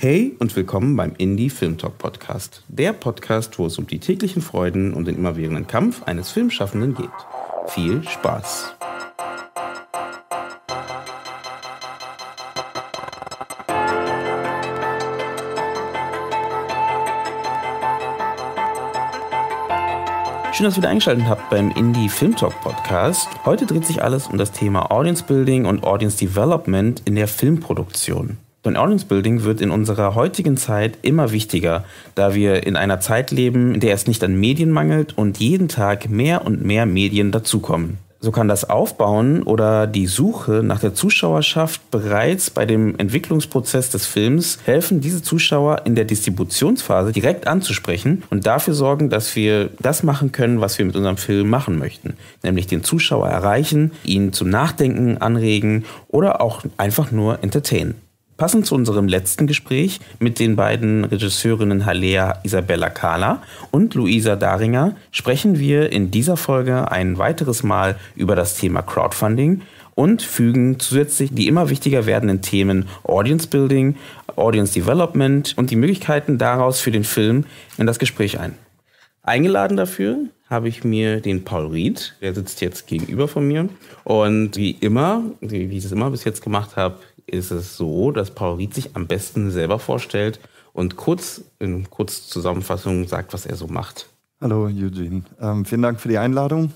Hey und willkommen beim Indie Film Talk Podcast. Der Podcast, wo es um die täglichen Freuden und den immerwährenden Kampf eines Filmschaffenden geht. Viel Spaß! Schön, dass ihr wieder eingeschaltet habt beim Indie Film Talk Podcast. Heute dreht sich alles um das Thema Audience Building und Audience Development in der Filmproduktion. Und Audience Building wird in unserer heutigen Zeit immer wichtiger, da wir in einer Zeit leben, in der es nicht an Medien mangelt und jeden Tag mehr und mehr Medien dazukommen. So kann das Aufbauen oder die Suche nach der Zuschauerschaft bereits bei dem Entwicklungsprozess des Films helfen, diese Zuschauer in der Distributionsphase direkt anzusprechen und dafür sorgen, dass wir das machen können, was wir mit unserem Film machen möchten, nämlich den Zuschauer erreichen, ihn zum Nachdenken anregen oder auch einfach nur entertainen passend zu unserem letzten Gespräch mit den beiden Regisseurinnen Halea Isabella Kahler und Luisa Daringer sprechen wir in dieser Folge ein weiteres Mal über das Thema Crowdfunding und fügen zusätzlich die immer wichtiger werdenden Themen Audience Building, Audience Development und die Möglichkeiten daraus für den Film in das Gespräch ein. Eingeladen dafür habe ich mir den Paul Ried, der sitzt jetzt gegenüber von mir. Und wie immer, wie ich es immer bis jetzt gemacht habe, ist es so, dass Paul Ried sich am besten selber vorstellt und kurz in kurz Zusammenfassung sagt, was er so macht. Hallo Eugene, ähm, vielen Dank für die Einladung.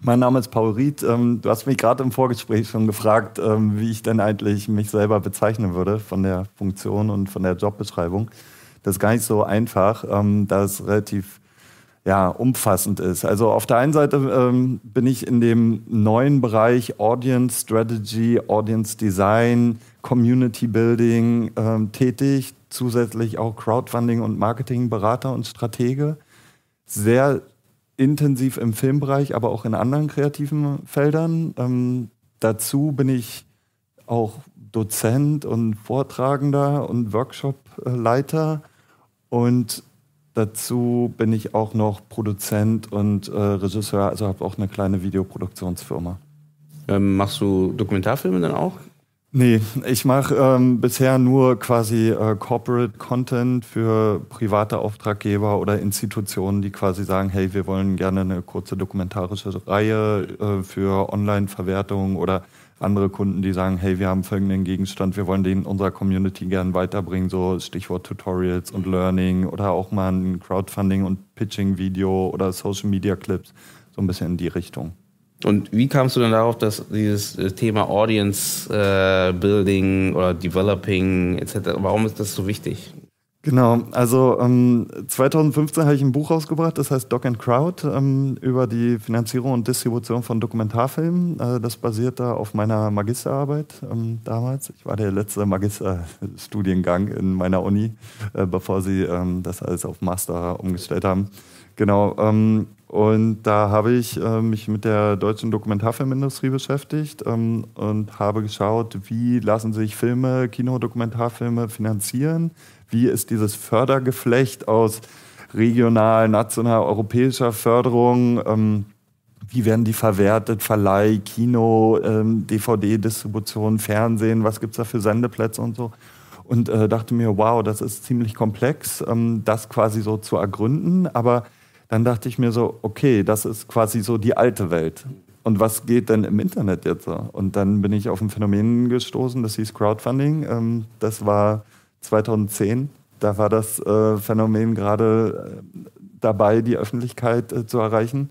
Mein Name ist Paul Ried. Ähm, du hast mich gerade im Vorgespräch schon gefragt, ähm, wie ich denn eigentlich mich selber bezeichnen würde von der Funktion und von der Jobbeschreibung. Das ist gar nicht so einfach. Ähm, da es relativ ja, umfassend ist. Also auf der einen Seite ähm, bin ich in dem neuen Bereich Audience Strategy, Audience Design, Community Building ähm, tätig, zusätzlich auch Crowdfunding und Marketing Berater und Stratege. Sehr intensiv im Filmbereich, aber auch in anderen kreativen Feldern. Ähm, dazu bin ich auch Dozent und Vortragender und Workshopleiter äh, und Dazu bin ich auch noch Produzent und äh, Regisseur, also habe auch eine kleine Videoproduktionsfirma. Ähm, machst du Dokumentarfilme dann auch? Nee, ich mache ähm, bisher nur quasi äh, Corporate Content für private Auftraggeber oder Institutionen, die quasi sagen, hey, wir wollen gerne eine kurze dokumentarische Reihe äh, für Online-Verwertung oder andere Kunden, die sagen, hey, wir haben folgenden Gegenstand, wir wollen den unserer Community gern weiterbringen, so Stichwort Tutorials und Learning oder auch mal ein Crowdfunding und Pitching-Video oder Social Media Clips, so ein bisschen in die Richtung. Und wie kamst du dann darauf, dass dieses äh, Thema Audience äh, Building oder Developing etc., warum ist das so wichtig? Genau, also ähm, 2015 habe ich ein Buch rausgebracht, das heißt Doc and Crowd, ähm, über die Finanzierung und Distribution von Dokumentarfilmen. Äh, das basiert da auf meiner Magisterarbeit ähm, damals. Ich war der letzte Magisterstudiengang in meiner Uni, äh, bevor sie ähm, das alles auf Master umgestellt haben. Genau, ähm, und da habe ich äh, mich mit der deutschen Dokumentarfilmindustrie beschäftigt ähm, und habe geschaut, wie lassen sich Filme, Kinodokumentarfilme finanzieren wie ist dieses Fördergeflecht aus regional, national, europäischer Förderung? Ähm, wie werden die verwertet? Verleih, Kino, ähm, DVD-Distribution, Fernsehen, was gibt es da für Sendeplätze und so? Und äh, dachte mir, wow, das ist ziemlich komplex, ähm, das quasi so zu ergründen. Aber dann dachte ich mir so, okay, das ist quasi so die alte Welt. Und was geht denn im Internet jetzt so? Und dann bin ich auf ein Phänomen gestoßen, das hieß Crowdfunding. Ähm, das war 2010. Da war das äh, Phänomen gerade äh, dabei, die Öffentlichkeit äh, zu erreichen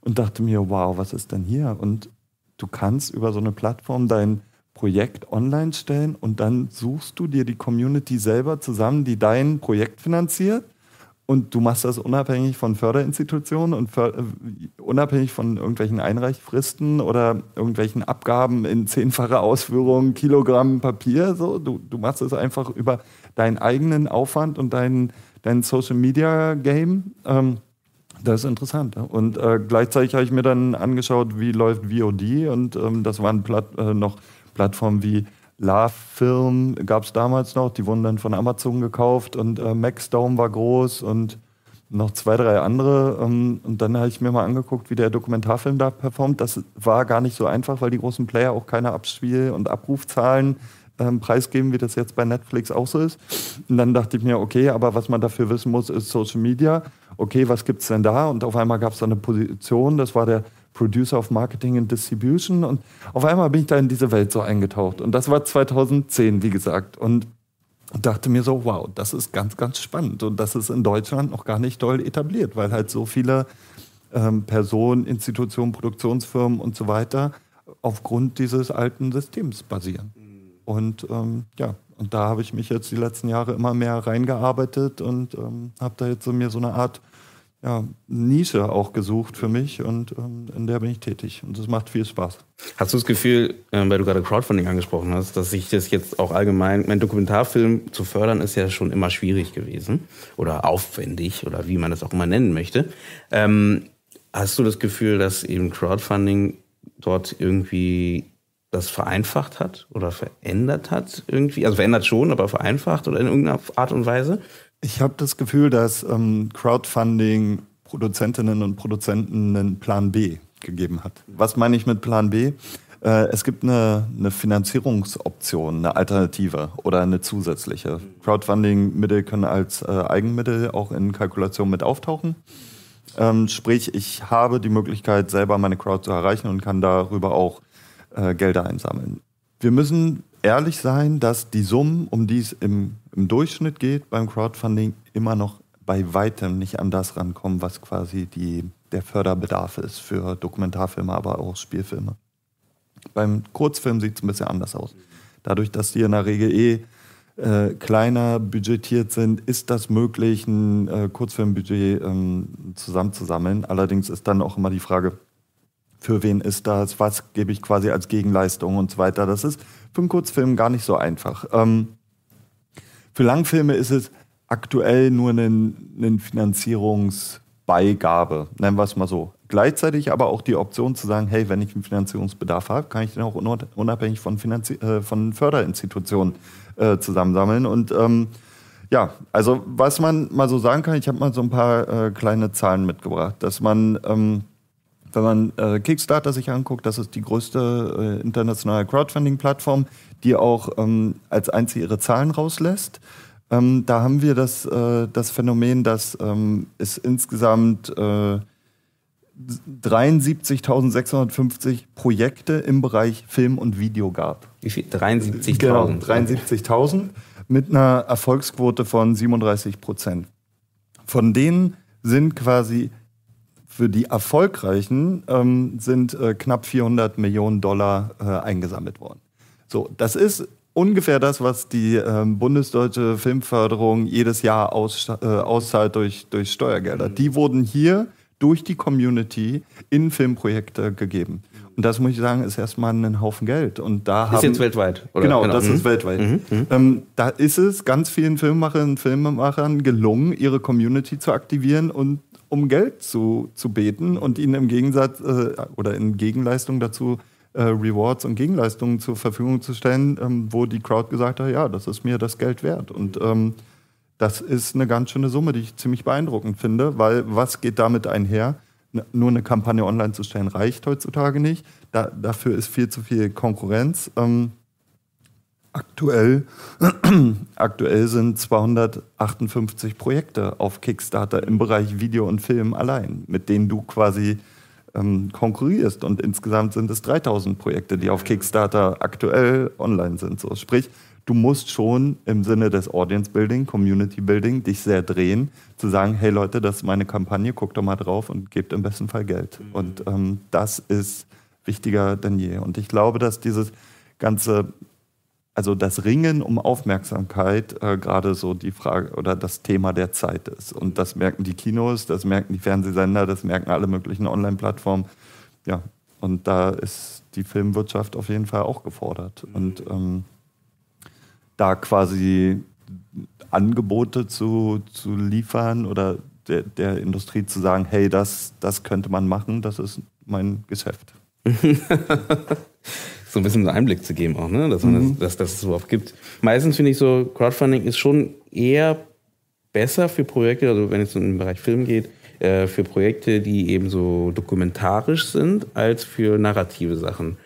und dachte mir, wow, was ist denn hier? Und du kannst über so eine Plattform dein Projekt online stellen und dann suchst du dir die Community selber zusammen, die dein Projekt finanziert und du machst das unabhängig von Förderinstitutionen und förder äh, unabhängig von irgendwelchen Einreichfristen oder irgendwelchen Abgaben in zehnfacher Ausführung, Kilogramm Papier. So. Du, du machst es einfach über deinen eigenen Aufwand und dein, dein Social Media Game. Ähm, das ist interessant. Und äh, gleichzeitig habe ich mir dann angeschaut, wie läuft VOD und ähm, das waren Platt, äh, noch Plattformen wie Love-Film gab es damals noch, die wurden dann von Amazon gekauft und äh, Dome war groß und noch zwei, drei andere. Ähm, und dann habe ich mir mal angeguckt, wie der Dokumentarfilm da performt. Das war gar nicht so einfach, weil die großen Player auch keine Abspiel- und Abrufzahlen ähm, preisgeben, wie das jetzt bei Netflix auch so ist. Und dann dachte ich mir, okay, aber was man dafür wissen muss, ist Social Media. Okay, was gibt es denn da? Und auf einmal gab es da eine Position, das war der Producer of Marketing and Distribution. Und auf einmal bin ich da in diese Welt so eingetaucht. Und das war 2010, wie gesagt. Und dachte mir so, wow, das ist ganz, ganz spannend. Und das ist in Deutschland noch gar nicht doll etabliert, weil halt so viele ähm, Personen, Institutionen, Produktionsfirmen und so weiter aufgrund dieses alten Systems basieren. Und ähm, ja, und da habe ich mich jetzt die letzten Jahre immer mehr reingearbeitet und ähm, habe da jetzt so mir so eine Art ja, Nische auch gesucht für mich und ähm, in der bin ich tätig und das macht viel Spaß. Hast du das Gefühl, äh, weil du gerade Crowdfunding angesprochen hast, dass sich das jetzt auch allgemein, mein Dokumentarfilm zu fördern, ist ja schon immer schwierig gewesen oder aufwendig oder wie man das auch immer nennen möchte. Ähm, hast du das Gefühl, dass eben Crowdfunding dort irgendwie das vereinfacht hat oder verändert hat irgendwie? Also verändert schon, aber vereinfacht oder in irgendeiner Art und Weise? Ich habe das Gefühl, dass ähm, Crowdfunding Produzentinnen und Produzenten einen Plan B gegeben hat. Was meine ich mit Plan B? Äh, es gibt eine, eine, Finanzierungsoption, eine Alternative oder eine zusätzliche. Crowdfunding-Mittel können als äh, Eigenmittel auch in Kalkulation mit auftauchen. Ähm, sprich, ich habe die Möglichkeit, selber meine Crowd zu erreichen und kann darüber auch äh, Gelder einsammeln. Wir müssen ehrlich sein, dass die Summen, um die es im im Durchschnitt geht beim Crowdfunding immer noch bei weitem nicht an das rankommen, was quasi die, der Förderbedarf ist für Dokumentarfilme, aber auch Spielfilme. Beim Kurzfilm sieht es ein bisschen anders aus. Dadurch, dass die in der Regel eh äh, kleiner budgetiert sind, ist das möglich, ein äh, Kurzfilmbudget ähm, zusammenzusammeln. Allerdings ist dann auch immer die Frage, für wen ist das, was gebe ich quasi als Gegenleistung und so weiter. Das ist für einen Kurzfilm gar nicht so einfach. Ähm, für Langfilme ist es aktuell nur eine, Finanzierungsbeigabe, nennen wir es mal so. Gleichzeitig aber auch die Option zu sagen, hey, wenn ich einen Finanzierungsbedarf habe, kann ich den auch unabhängig von, Finanzi äh, von Förderinstitutionen äh, zusammensammeln. Und ähm, ja, also was man mal so sagen kann, ich habe mal so ein paar äh, kleine Zahlen mitgebracht, dass man ähm, wenn man äh, Kickstarter sich anguckt, das ist die größte äh, internationale Crowdfunding-Plattform, die auch ähm, als einzige ihre Zahlen rauslässt. Ähm, da haben wir das, äh, das Phänomen, dass ähm, es insgesamt äh, 73.650 Projekte im Bereich Film und Video gab. Wie viel? 73.000. Genau, 73.000 mit einer Erfolgsquote von 37 Prozent. Von denen sind quasi für die erfolgreichen ähm, sind äh, knapp 400 Millionen Dollar äh, eingesammelt worden. So, das ist ungefähr das, was die äh, bundesdeutsche Filmförderung jedes Jahr aus, äh, auszahlt durch, durch Steuergelder. Mhm. Die wurden hier durch die Community in Filmprojekte gegeben. Und das muss ich sagen, ist erstmal ein Haufen Geld. Und da ist haben, jetzt weltweit. Oder? Genau, genau. das mhm. ist weltweit. Mhm. mhm. Ähm, da ist es ganz vielen Filmemacherinnen und Filmemachern gelungen, ihre Community zu aktivieren und um Geld zu, zu beten und ihnen im Gegensatz äh, oder in Gegenleistung dazu äh, Rewards und Gegenleistungen zur Verfügung zu stellen, ähm, wo die Crowd gesagt hat, ja, das ist mir das Geld wert. Und ähm, das ist eine ganz schöne Summe, die ich ziemlich beeindruckend finde, weil was geht damit einher? Nur eine Kampagne online zu stellen reicht heutzutage nicht. Da, dafür ist viel zu viel Konkurrenz. Ähm, aktuell, aktuell sind 258 Projekte auf Kickstarter im Bereich Video und Film allein, mit denen du quasi ähm, konkurrierst. Und insgesamt sind es 3000 Projekte, die auf Kickstarter aktuell online sind. So, sprich, du musst schon im Sinne des Audience Building, Community Building dich sehr drehen, zu sagen, hey Leute, das ist meine Kampagne, guckt doch mal drauf und gebt im besten Fall Geld. Mhm. Und ähm, das ist wichtiger denn je. Und ich glaube, dass dieses ganze also das Ringen um Aufmerksamkeit äh, gerade so die Frage oder das Thema der Zeit ist. Und das merken die Kinos, das merken die Fernsehsender, das merken alle möglichen Online-Plattformen. Ja, und da ist die Filmwirtschaft auf jeden Fall auch gefordert. Mhm. Und ähm, da quasi Angebote zu, zu liefern oder der, der Industrie zu sagen, hey, das, das könnte man machen, das ist mein Geschäft. so ein bisschen so einen Einblick zu geben, auch, ne? dass, man mhm. das, dass, dass es oft gibt. Meistens finde ich so, Crowdfunding ist schon eher besser für Projekte, also wenn es um den Bereich Film geht, äh, für Projekte, die eben so dokumentarisch sind, als für narrative Sachen.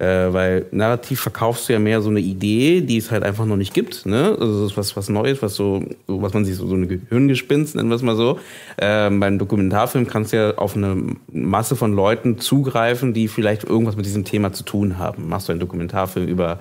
Äh, weil narrativ verkaufst du ja mehr so eine Idee, die es halt einfach noch nicht gibt. Ne? Also das ist was, was Neues, was so, was man sich so, so eine Gehirngespinst, nennen wir es mal so. Ähm, beim Dokumentarfilm kannst du ja auf eine Masse von Leuten zugreifen, die vielleicht irgendwas mit diesem Thema zu tun haben. Machst du einen Dokumentarfilm über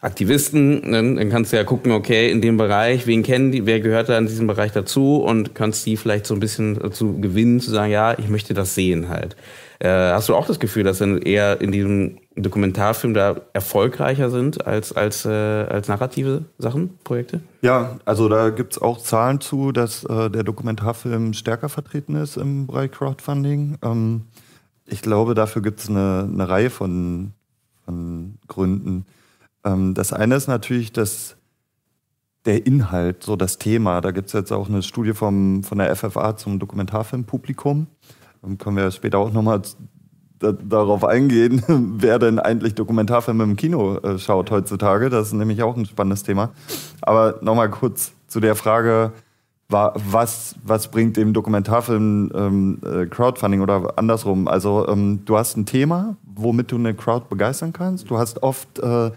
Aktivisten, dann, ne? dann kannst du ja gucken, okay, in dem Bereich, wen kennen die, wer gehört da in diesem Bereich dazu und kannst die vielleicht so ein bisschen dazu äh, gewinnen, zu sagen, ja, ich möchte das sehen halt. Äh, hast du auch das Gefühl, dass dann eher in diesem Dokumentarfilm da erfolgreicher sind als, als, äh, als narrative Sachen, Projekte? Ja, also da gibt es auch Zahlen zu, dass äh, der Dokumentarfilm stärker vertreten ist im Bereich Crowdfunding. Ähm, ich glaube, dafür gibt es eine, eine Reihe von, von Gründen. Ähm, das eine ist natürlich, dass der Inhalt, so das Thema, da gibt es jetzt auch eine Studie vom, von der FFA zum Dokumentarfilmpublikum. Dann ähm, können wir später auch nochmal darauf eingehen, wer denn eigentlich Dokumentarfilme im Kino äh, schaut heutzutage. Das ist nämlich auch ein spannendes Thema. Aber nochmal kurz zu der Frage, was, was bringt dem Dokumentarfilm ähm, äh, Crowdfunding oder andersrum? Also ähm, du hast ein Thema, womit du eine Crowd begeistern kannst. Du hast oft äh,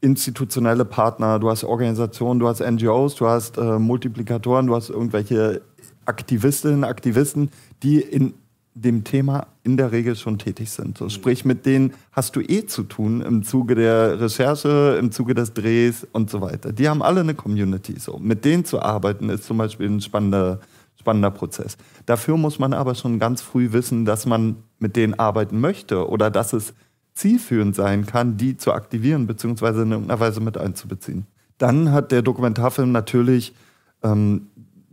institutionelle Partner, du hast Organisationen, du hast NGOs, du hast äh, Multiplikatoren, du hast irgendwelche Aktivistinnen, Aktivisten, die in dem Thema in der Regel schon tätig sind. So, mhm. sprich, mit denen hast du eh zu tun im Zuge der Recherche, im Zuge des Drehs und so weiter. Die haben alle eine Community. So. Mit denen zu arbeiten ist zum Beispiel ein spannender, spannender Prozess. Dafür muss man aber schon ganz früh wissen, dass man mit denen arbeiten möchte oder dass es zielführend sein kann, die zu aktivieren bzw. in irgendeiner Weise mit einzubeziehen. Dann hat der Dokumentarfilm natürlich ähm,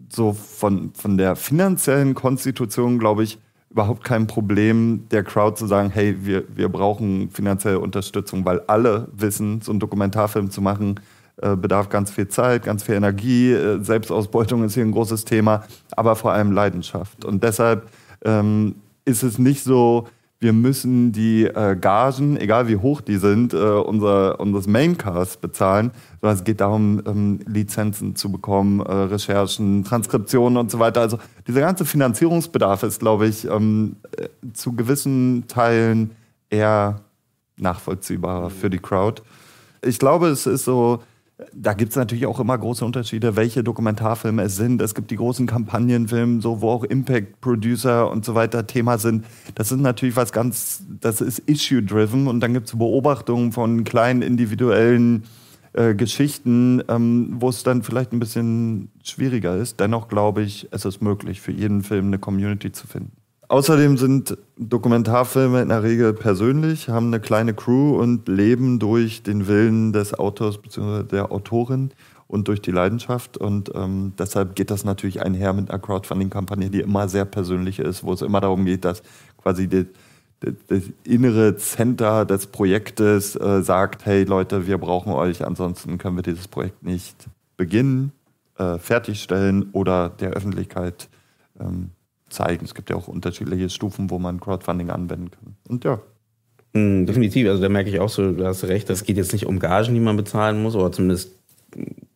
so von, von der finanziellen Konstitution, glaube ich, überhaupt kein Problem, der Crowd zu sagen, hey, wir, wir brauchen finanzielle Unterstützung, weil alle wissen, so einen Dokumentarfilm zu machen, äh, bedarf ganz viel Zeit, ganz viel Energie, äh, Selbstausbeutung ist hier ein großes Thema, aber vor allem Leidenschaft. Und deshalb ähm, ist es nicht so, wir müssen die äh, Gagen, egal wie hoch die sind, äh, unser, unseres Maincast bezahlen, sondern es geht darum, ähm, Lizenzen zu bekommen, äh, Recherchen, Transkriptionen und so weiter. Also dieser ganze Finanzierungsbedarf ist, glaube ich, ähm, äh, zu gewissen Teilen eher nachvollziehbar für die Crowd. Ich glaube, es ist so, da gibt es natürlich auch immer große Unterschiede, welche Dokumentarfilme es sind. Es gibt die großen Kampagnenfilme, so wo auch Impact-Producer und so weiter Thema sind. Das ist natürlich was ganz, das ist issue-driven und dann gibt es Beobachtungen von kleinen individuellen äh, Geschichten, ähm, wo es dann vielleicht ein bisschen schwieriger ist. Dennoch glaube ich, es ist möglich, für jeden Film eine Community zu finden. Außerdem sind Dokumentarfilme in der Regel persönlich, haben eine kleine Crew und leben durch den Willen des Autors bzw. der Autorin und durch die Leidenschaft. Und ähm, deshalb geht das natürlich einher mit einer Crowdfunding-Kampagne, die immer sehr persönlich ist, wo es immer darum geht, dass quasi die, die, das innere Center des Projektes äh, sagt, hey Leute, wir brauchen euch, ansonsten können wir dieses Projekt nicht beginnen, äh, fertigstellen oder der Öffentlichkeit ähm, zeigen. Es gibt ja auch unterschiedliche Stufen, wo man Crowdfunding anwenden kann. Und ja. Mhm, definitiv, also da merke ich auch so, du hast recht, es geht jetzt nicht um Gagen, die man bezahlen muss, oder zumindest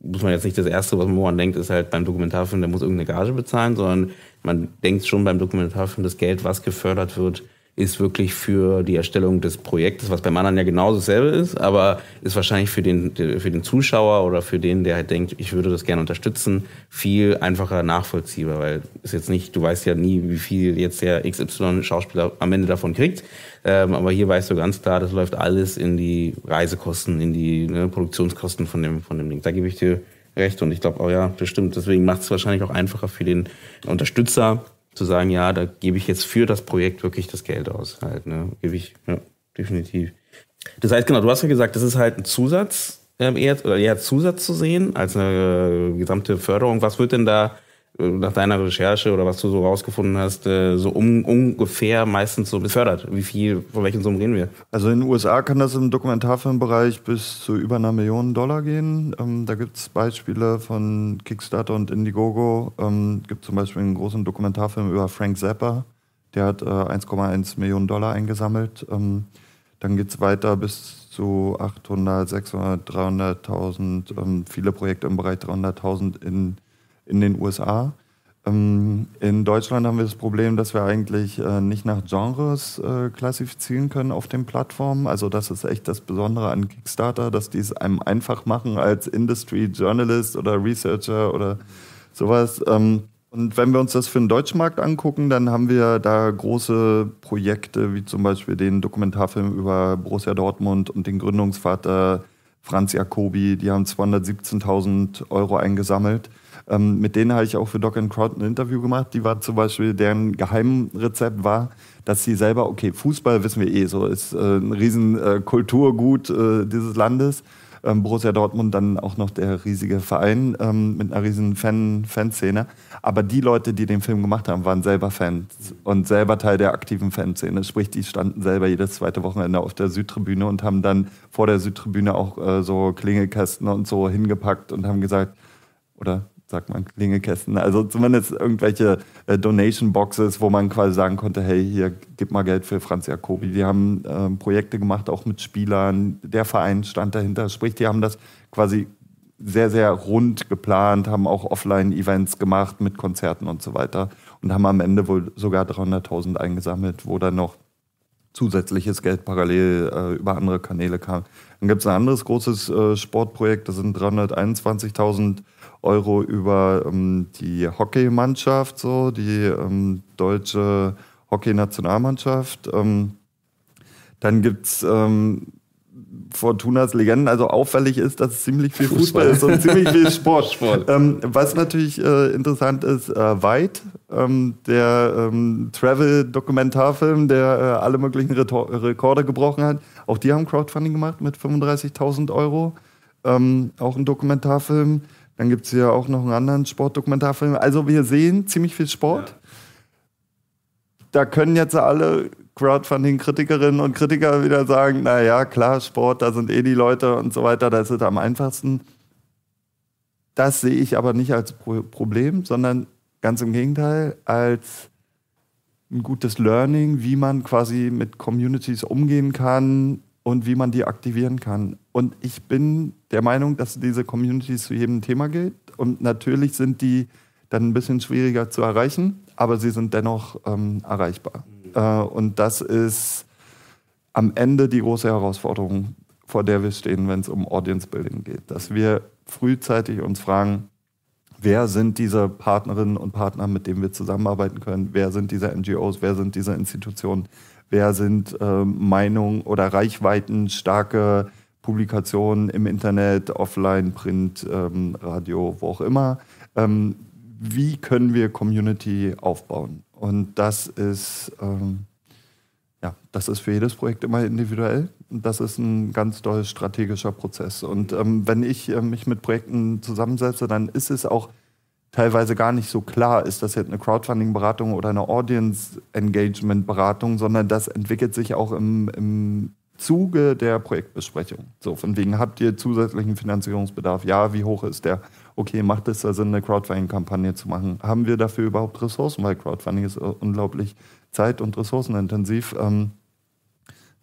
muss man jetzt nicht das Erste, was man denkt, ist halt beim Dokumentarfilm, der muss irgendeine Gage bezahlen, sondern man denkt schon beim Dokumentarfilm, das Geld, was gefördert wird, ist wirklich für die Erstellung des Projektes, was bei Manan ja genau dasselbe ist, aber ist wahrscheinlich für den, für den Zuschauer oder für den, der halt denkt, ich würde das gerne unterstützen, viel einfacher nachvollziehbar, weil ist jetzt nicht, du weißt ja nie, wie viel jetzt der XY-Schauspieler am Ende davon kriegt, ähm, aber hier weißt du ganz klar, das läuft alles in die Reisekosten, in die ne, Produktionskosten von dem, von dem Ding. Da gebe ich dir recht und ich glaube, oh ja, bestimmt, deswegen macht es wahrscheinlich auch einfacher für den Unterstützer, zu sagen, ja, da gebe ich jetzt für das Projekt wirklich das Geld aus. Halt, ne? Gebe ich, ja, definitiv. Das heißt, genau, du hast ja gesagt, das ist halt ein Zusatz, ähm, eher, oder eher Zusatz zu sehen, als eine äh, gesamte Förderung. Was wird denn da äh, nach deiner Recherche oder was du so rausgefunden hast, äh, so um, ungefähr meistens so befördert? Wie viel, von welchen Summen reden wir? Also in den USA kann das im Dokumentarfilmbereich bis zu über einer Million Dollar gehen. Ähm, da gibt es Beispiele von Kickstarter und Indiegogo. Es ähm, gibt zum Beispiel einen großen Dokumentarfilm über Frank Zappa. Der hat 1,1 äh, Millionen Dollar eingesammelt. Ähm, dann geht es weiter bis zu 800, 600, 300.000. viele Projekte im Bereich 300.000 in in den USA. Ähm, in Deutschland haben wir das Problem, dass wir eigentlich äh, nicht nach Genres äh, klassifizieren können auf den Plattformen. Also das ist echt das Besondere an Kickstarter, dass die es einem einfach machen als Industry Journalist oder Researcher oder sowas. Ähm, und wenn wir uns das für den deutschen Markt angucken, dann haben wir da große Projekte, wie zum Beispiel den Dokumentarfilm über Borussia Dortmund und den Gründungsvater Franz Jacobi. Die haben 217.000 Euro eingesammelt. Ähm, mit denen habe ich auch für Doc and Crowd ein Interview gemacht. Die war zum Beispiel, deren Geheimrezept war, dass sie selber, okay, Fußball wissen wir eh so, ist äh, ein riesen äh, Kulturgut äh, dieses Landes. Ähm, Borussia Dortmund dann auch noch der riesige Verein ähm, mit einer riesen Fan Fanszene. Aber die Leute, die den Film gemacht haben, waren selber Fans und selber Teil der aktiven Fanszene. Sprich, die standen selber jedes zweite Wochenende auf der Südtribüne und haben dann vor der Südtribüne auch äh, so Klingelkästen und so hingepackt und haben gesagt, oder sagt man, Klingelkästen. Also zumindest irgendwelche äh, Donation-Boxes, wo man quasi sagen konnte, hey, hier, gib mal Geld für Franz Jacobi. Die haben ähm, Projekte gemacht, auch mit Spielern. Der Verein stand dahinter. Sprich, die haben das quasi sehr, sehr rund geplant, haben auch Offline-Events gemacht mit Konzerten und so weiter und haben am Ende wohl sogar 300.000 eingesammelt, wo dann noch zusätzliches Geld parallel äh, über andere Kanäle kam. Dann gibt es ein anderes großes äh, Sportprojekt, das sind 321.000 Euro über ähm, die Hockeymannschaft, so die ähm, deutsche Hockeynationalmannschaft. Ähm, dann gibt es ähm, Fortunas Legenden. Also auffällig ist, dass es ziemlich viel Fußball, Fußball ist und ziemlich viel Sport. Sport. Ähm, was natürlich äh, interessant ist, äh, Weit, ähm, der Travel-Dokumentarfilm, der äh, alle möglichen Retor Rekorde gebrochen hat. Auch die haben Crowdfunding gemacht mit 35.000 Euro. auch ein Dokumentarfilm. Dann gibt es hier auch noch einen anderen Sportdokumentarfilm. Also wir sehen ziemlich viel Sport. Ja. Da können jetzt alle Crowdfunding-Kritikerinnen und Kritiker wieder sagen, naja, klar, Sport, da sind eh die Leute und so weiter, da ist es am einfachsten. Das sehe ich aber nicht als Problem, sondern ganz im Gegenteil, als ein gutes Learning, wie man quasi mit Communities umgehen kann, und wie man die aktivieren kann. Und ich bin der Meinung, dass diese Communities zu jedem Thema gilt. Und natürlich sind die dann ein bisschen schwieriger zu erreichen, aber sie sind dennoch ähm, erreichbar. Mhm. Äh, und das ist am Ende die große Herausforderung, vor der wir stehen, wenn es um Audience Building geht. Dass wir frühzeitig uns fragen, wer sind diese Partnerinnen und Partner, mit denen wir zusammenarbeiten können, wer sind diese NGOs, wer sind diese Institutionen, wer sind äh, Meinung oder Reichweiten starke Publikationen im Internet, offline, Print, ähm, Radio, wo auch immer. Ähm, wie können wir Community aufbauen? Und das ist, ähm, ja, das ist für jedes Projekt immer individuell. das ist ein ganz toll strategischer Prozess. Und ähm, wenn ich äh, mich mit Projekten zusammensetze, dann ist es auch teilweise gar nicht so klar, ist das jetzt eine Crowdfunding-Beratung oder eine Audience-Engagement-Beratung, sondern das entwickelt sich auch im, im Zuge der Projektbesprechung. So, von wegen, habt ihr zusätzlichen Finanzierungsbedarf? Ja, wie hoch ist der? Okay, macht es da Sinn, eine Crowdfunding-Kampagne zu machen? Haben wir dafür überhaupt Ressourcen? Weil Crowdfunding ist unglaublich zeit- und ressourcenintensiv. Ähm,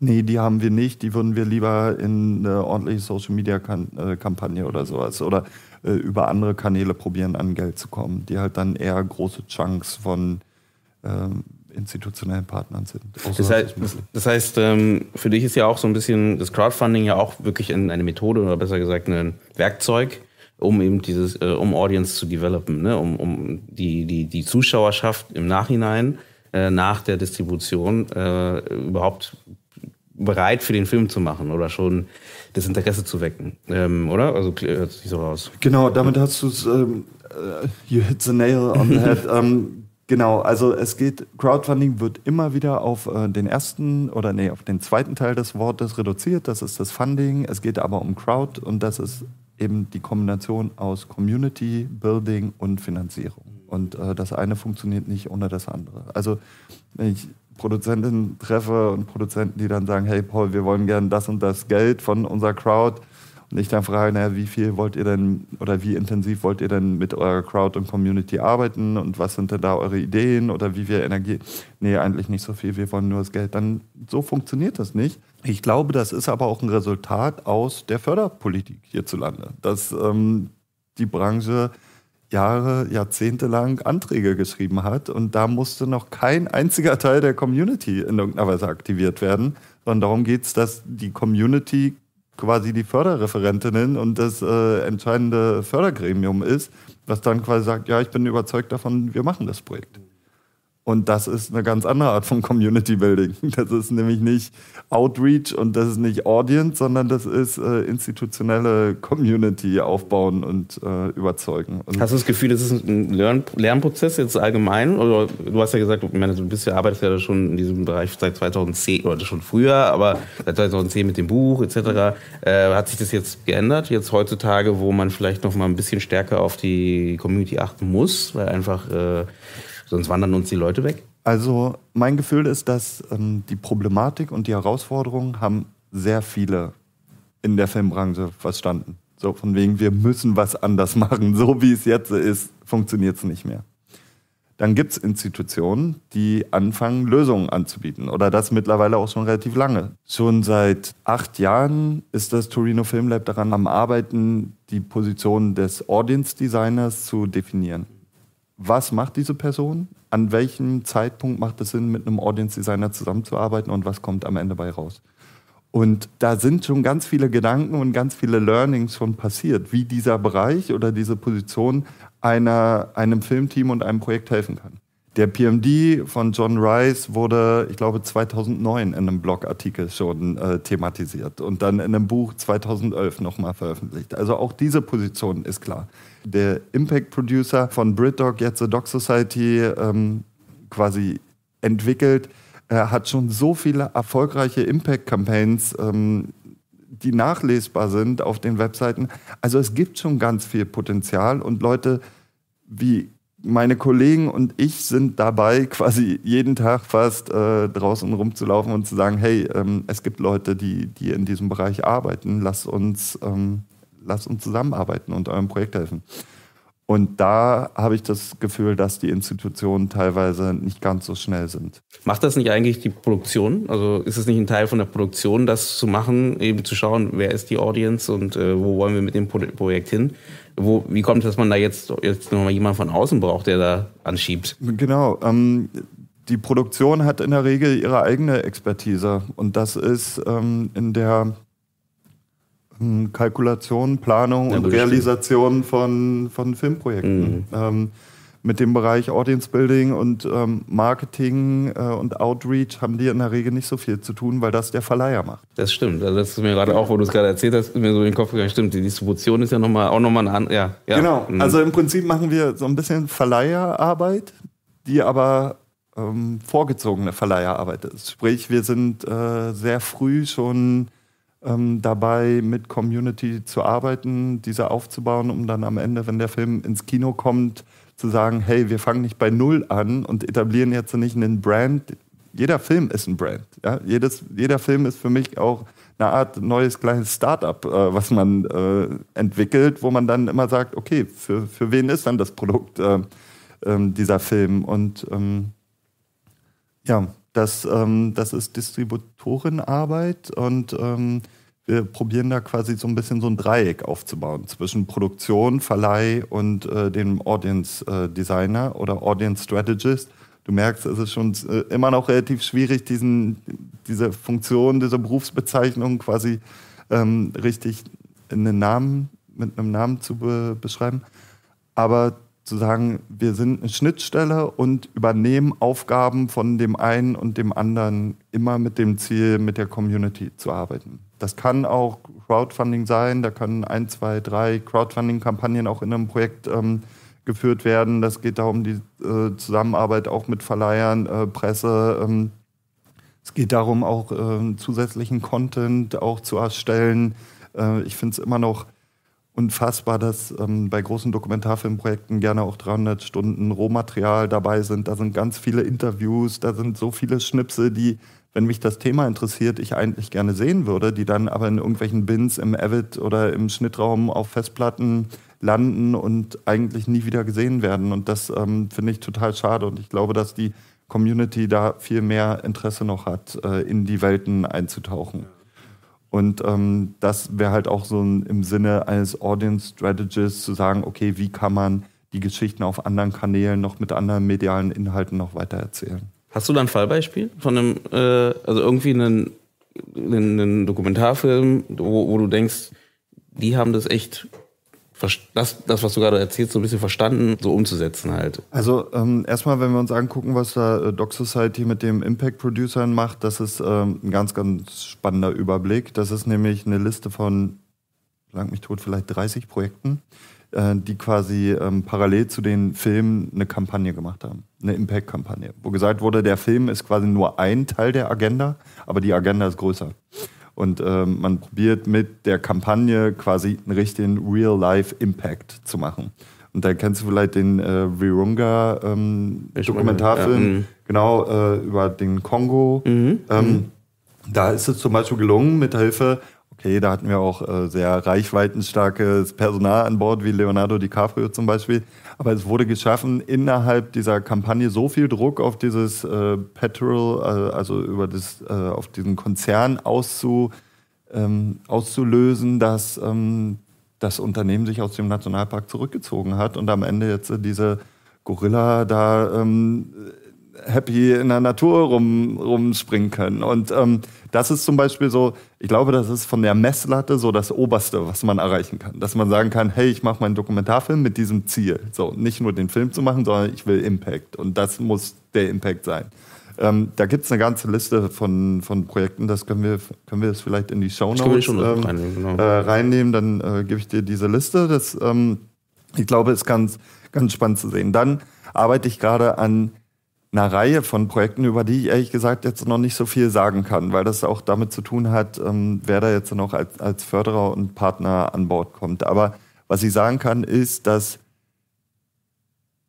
nee, die haben wir nicht. Die würden wir lieber in eine ordentliche Social-Media-Kampagne äh, oder sowas. Oder äh, über andere Kanäle probieren, an Geld zu kommen, die halt dann eher große Chunks von ähm, institutionellen Partnern sind. Das heißt, das ähm, heißt, für dich ist ja auch so ein bisschen das Crowdfunding ja auch wirklich eine Methode oder besser gesagt ein Werkzeug, um eben dieses, äh, um Audience zu developen, ne? um, um die, die, die Zuschauerschaft im Nachhinein, äh, nach der Distribution äh, überhaupt bereit für den Film zu machen oder schon das Interesse zu wecken, ähm, oder? Also äh, hört sich so raus. Genau, damit hast du es, ähm, äh, you hit the nail on the head. ähm, genau, also es geht, Crowdfunding wird immer wieder auf äh, den ersten oder nee, auf den zweiten Teil des Wortes reduziert, das ist das Funding, es geht aber um Crowd und das ist eben die Kombination aus Community, Building und Finanzierung. Und äh, das eine funktioniert nicht ohne das andere. Also wenn ich Produzentinnen treffe und Produzenten, die dann sagen, hey Paul, wir wollen gerne das und das Geld von unserer Crowd. Und ich dann frage, naja, wie viel wollt ihr denn oder wie intensiv wollt ihr denn mit eurer Crowd und Community arbeiten und was sind denn da eure Ideen oder wie wir Energie. Nee, eigentlich nicht so viel, wir wollen nur das Geld. Dann so funktioniert das nicht. Ich glaube, das ist aber auch ein Resultat aus der Förderpolitik hierzulande, dass ähm, die Branche Jahre, Jahrzehnte lang Anträge geschrieben hat und da musste noch kein einziger Teil der Community in irgendeiner Weise aktiviert werden, sondern darum geht es, dass die Community quasi die Förderreferentinnen und das äh, entscheidende Fördergremium ist, was dann quasi sagt, ja, ich bin überzeugt davon, wir machen das Projekt. Und das ist eine ganz andere Art von Community Building. Das ist nämlich nicht Outreach und das ist nicht Audience, sondern das ist äh, institutionelle Community aufbauen und äh, überzeugen. Und hast du das Gefühl, das ist ein Lern Lernprozess jetzt allgemein? Oder du hast ja gesagt, ich meine, du bist ja, arbeitest ja schon in diesem Bereich seit 2010 oder schon früher, aber seit 2010 mit dem Buch etc. Äh, hat sich das jetzt geändert? Jetzt heutzutage, wo man vielleicht noch mal ein bisschen stärker auf die Community achten muss, weil einfach äh, Sonst wandern uns die Leute weg? Also mein Gefühl ist, dass ähm, die Problematik und die Herausforderung haben sehr viele in der Filmbranche verstanden. So von wegen, wir müssen was anders machen. So wie es jetzt ist, funktioniert es nicht mehr. Dann gibt es Institutionen, die anfangen, Lösungen anzubieten. Oder das mittlerweile auch schon relativ lange. Schon seit acht Jahren ist das Torino Film Lab daran am Arbeiten, die Position des Audience Designers zu definieren was macht diese Person, an welchem Zeitpunkt macht es Sinn, mit einem Audience Designer zusammenzuarbeiten und was kommt am Ende bei raus. Und da sind schon ganz viele Gedanken und ganz viele Learnings schon passiert, wie dieser Bereich oder diese Position einer, einem Filmteam und einem Projekt helfen kann. Der PMD von John Rice wurde, ich glaube, 2009 in einem Blogartikel schon äh, thematisiert und dann in einem Buch 2011 nochmal veröffentlicht. Also auch diese Position ist klar der Impact Producer von BritDoc, jetzt The Dog Society, ähm, quasi entwickelt. Er hat schon so viele erfolgreiche Impact-Campaigns, ähm, die nachlesbar sind auf den Webseiten. Also es gibt schon ganz viel Potenzial und Leute wie meine Kollegen und ich sind dabei, quasi jeden Tag fast äh, draußen rumzulaufen und zu sagen, hey, ähm, es gibt Leute, die, die in diesem Bereich arbeiten, lass uns ähm, lasst uns zusammenarbeiten und eurem Projekt helfen. Und da habe ich das Gefühl, dass die Institutionen teilweise nicht ganz so schnell sind. Macht das nicht eigentlich die Produktion? Also ist es nicht ein Teil von der Produktion, das zu machen, eben zu schauen, wer ist die Audience und äh, wo wollen wir mit dem Pro Projekt hin? Wo, wie kommt es, dass man da jetzt, jetzt nochmal jemanden von außen braucht, der da anschiebt? Genau. Ähm, die Produktion hat in der Regel ihre eigene Expertise. Und das ist ähm, in der Kalkulation, Planung ja, und Realisation von, von Filmprojekten. Mhm. Ähm, mit dem Bereich Audience Building und ähm, Marketing äh, und Outreach haben die in der Regel nicht so viel zu tun, weil das der Verleiher macht. Das stimmt. Also das ist mir gerade auch, wo du es gerade erzählt hast, mir so in den Kopf gegangen. Stimmt, die Distribution ist ja noch mal, auch nochmal eine andere. Ja, ja. Genau. Mhm. Also im Prinzip machen wir so ein bisschen Verleiherarbeit, die aber ähm, vorgezogene Verleiherarbeit ist. Sprich, wir sind äh, sehr früh schon ähm, dabei, mit Community zu arbeiten, diese aufzubauen, um dann am Ende, wenn der Film ins Kino kommt, zu sagen, hey, wir fangen nicht bei Null an und etablieren jetzt nicht einen Brand. Jeder Film ist ein Brand. Ja? Jedes, jeder Film ist für mich auch eine Art neues kleines Startup, äh, was man äh, entwickelt, wo man dann immer sagt, okay, für, für wen ist dann das Produkt äh, ähm, dieser Film? Und ähm, ja, das, ähm, das ist Distributorenarbeit und ähm, wir probieren da quasi so ein bisschen so ein Dreieck aufzubauen zwischen Produktion, Verleih und äh, dem Audience äh, Designer oder Audience Strategist. Du merkst, es ist schon äh, immer noch relativ schwierig, diesen, diese Funktion, diese Berufsbezeichnung quasi ähm, richtig in den Namen, mit einem Namen zu be beschreiben. Aber zu sagen, wir sind eine Schnittstelle und übernehmen Aufgaben von dem einen und dem anderen immer mit dem Ziel, mit der Community zu arbeiten. Das kann auch Crowdfunding sein, da können ein, zwei, drei Crowdfunding-Kampagnen auch in einem Projekt ähm, geführt werden. Das geht darum, die äh, Zusammenarbeit auch mit Verleihern, äh, Presse. Ähm, es geht darum, auch äh, zusätzlichen Content auch zu erstellen. Äh, ich finde es immer noch unfassbar, dass ähm, bei großen Dokumentarfilmprojekten gerne auch 300 Stunden Rohmaterial dabei sind. Da sind ganz viele Interviews, da sind so viele Schnipsel, die, wenn mich das Thema interessiert, ich eigentlich gerne sehen würde, die dann aber in irgendwelchen Bins im Avid oder im Schnittraum auf Festplatten landen und eigentlich nie wieder gesehen werden. Und das ähm, finde ich total schade. Und ich glaube, dass die Community da viel mehr Interesse noch hat, äh, in die Welten einzutauchen. Und ähm, das wäre halt auch so ein, im Sinne eines Audience Strategists zu sagen, okay, wie kann man die Geschichten auf anderen Kanälen noch mit anderen medialen Inhalten noch weiter erzählen. Hast du da ein Fallbeispiel von einem, äh, also irgendwie einen, einen Dokumentarfilm, wo, wo, du denkst, die haben das echt das, das, was du gerade erzählst, so ein bisschen verstanden, so umzusetzen halt. Also ähm, erstmal, wenn wir uns angucken, was da äh, Doc Society mit dem Impact Producern macht, das ist ähm, ein ganz, ganz spannender Überblick. Das ist nämlich eine Liste von, lang mich tot, vielleicht 30 Projekten, äh, die quasi ähm, parallel zu den Filmen eine Kampagne gemacht haben, eine Impact-Kampagne, wo gesagt wurde, der Film ist quasi nur ein Teil der Agenda, aber die Agenda ist größer. Und äh, man probiert mit der Kampagne quasi einen richtigen Real-Life-Impact zu machen. Und da kennst du vielleicht den äh, Virunga-Dokumentarfilm, ähm, ja, mhm. genau, äh, über den Kongo. Mhm. Ähm, mhm. da ist es zum Beispiel gelungen, mit Hilfe Okay, da hatten wir auch äh, sehr reichweitenstarkes Personal an Bord, wie Leonardo DiCaprio zum Beispiel. Aber es wurde geschaffen, innerhalb dieser Kampagne so viel Druck auf dieses äh, Petrol, äh, also über das, äh, auf diesen Konzern auszu, ähm, auszulösen, dass ähm, das Unternehmen sich aus dem Nationalpark zurückgezogen hat und am Ende jetzt äh, diese Gorilla da ähm, happy in der Natur rum, rumspringen können. Und ähm, das ist zum Beispiel so, ich glaube, das ist von der Messlatte so das Oberste, was man erreichen kann. Dass man sagen kann, hey, ich mache meinen Dokumentarfilm mit diesem Ziel. So, nicht nur den Film zu machen, sondern ich will Impact. Und das muss der Impact sein. Ähm, da gibt es eine ganze Liste von, von Projekten, das können wir, können wir das vielleicht in die Show Notes ähm, reinnehmen, genau. äh, reinnehmen, dann äh, gebe ich dir diese Liste. Das, ähm, ich glaube, ist ganz, ganz spannend zu sehen. Dann arbeite ich gerade an einer Reihe von Projekten, über die ich ehrlich gesagt jetzt noch nicht so viel sagen kann, weil das auch damit zu tun hat, ähm, wer da jetzt noch als, als Förderer und Partner an Bord kommt. Aber was ich sagen kann, ist, dass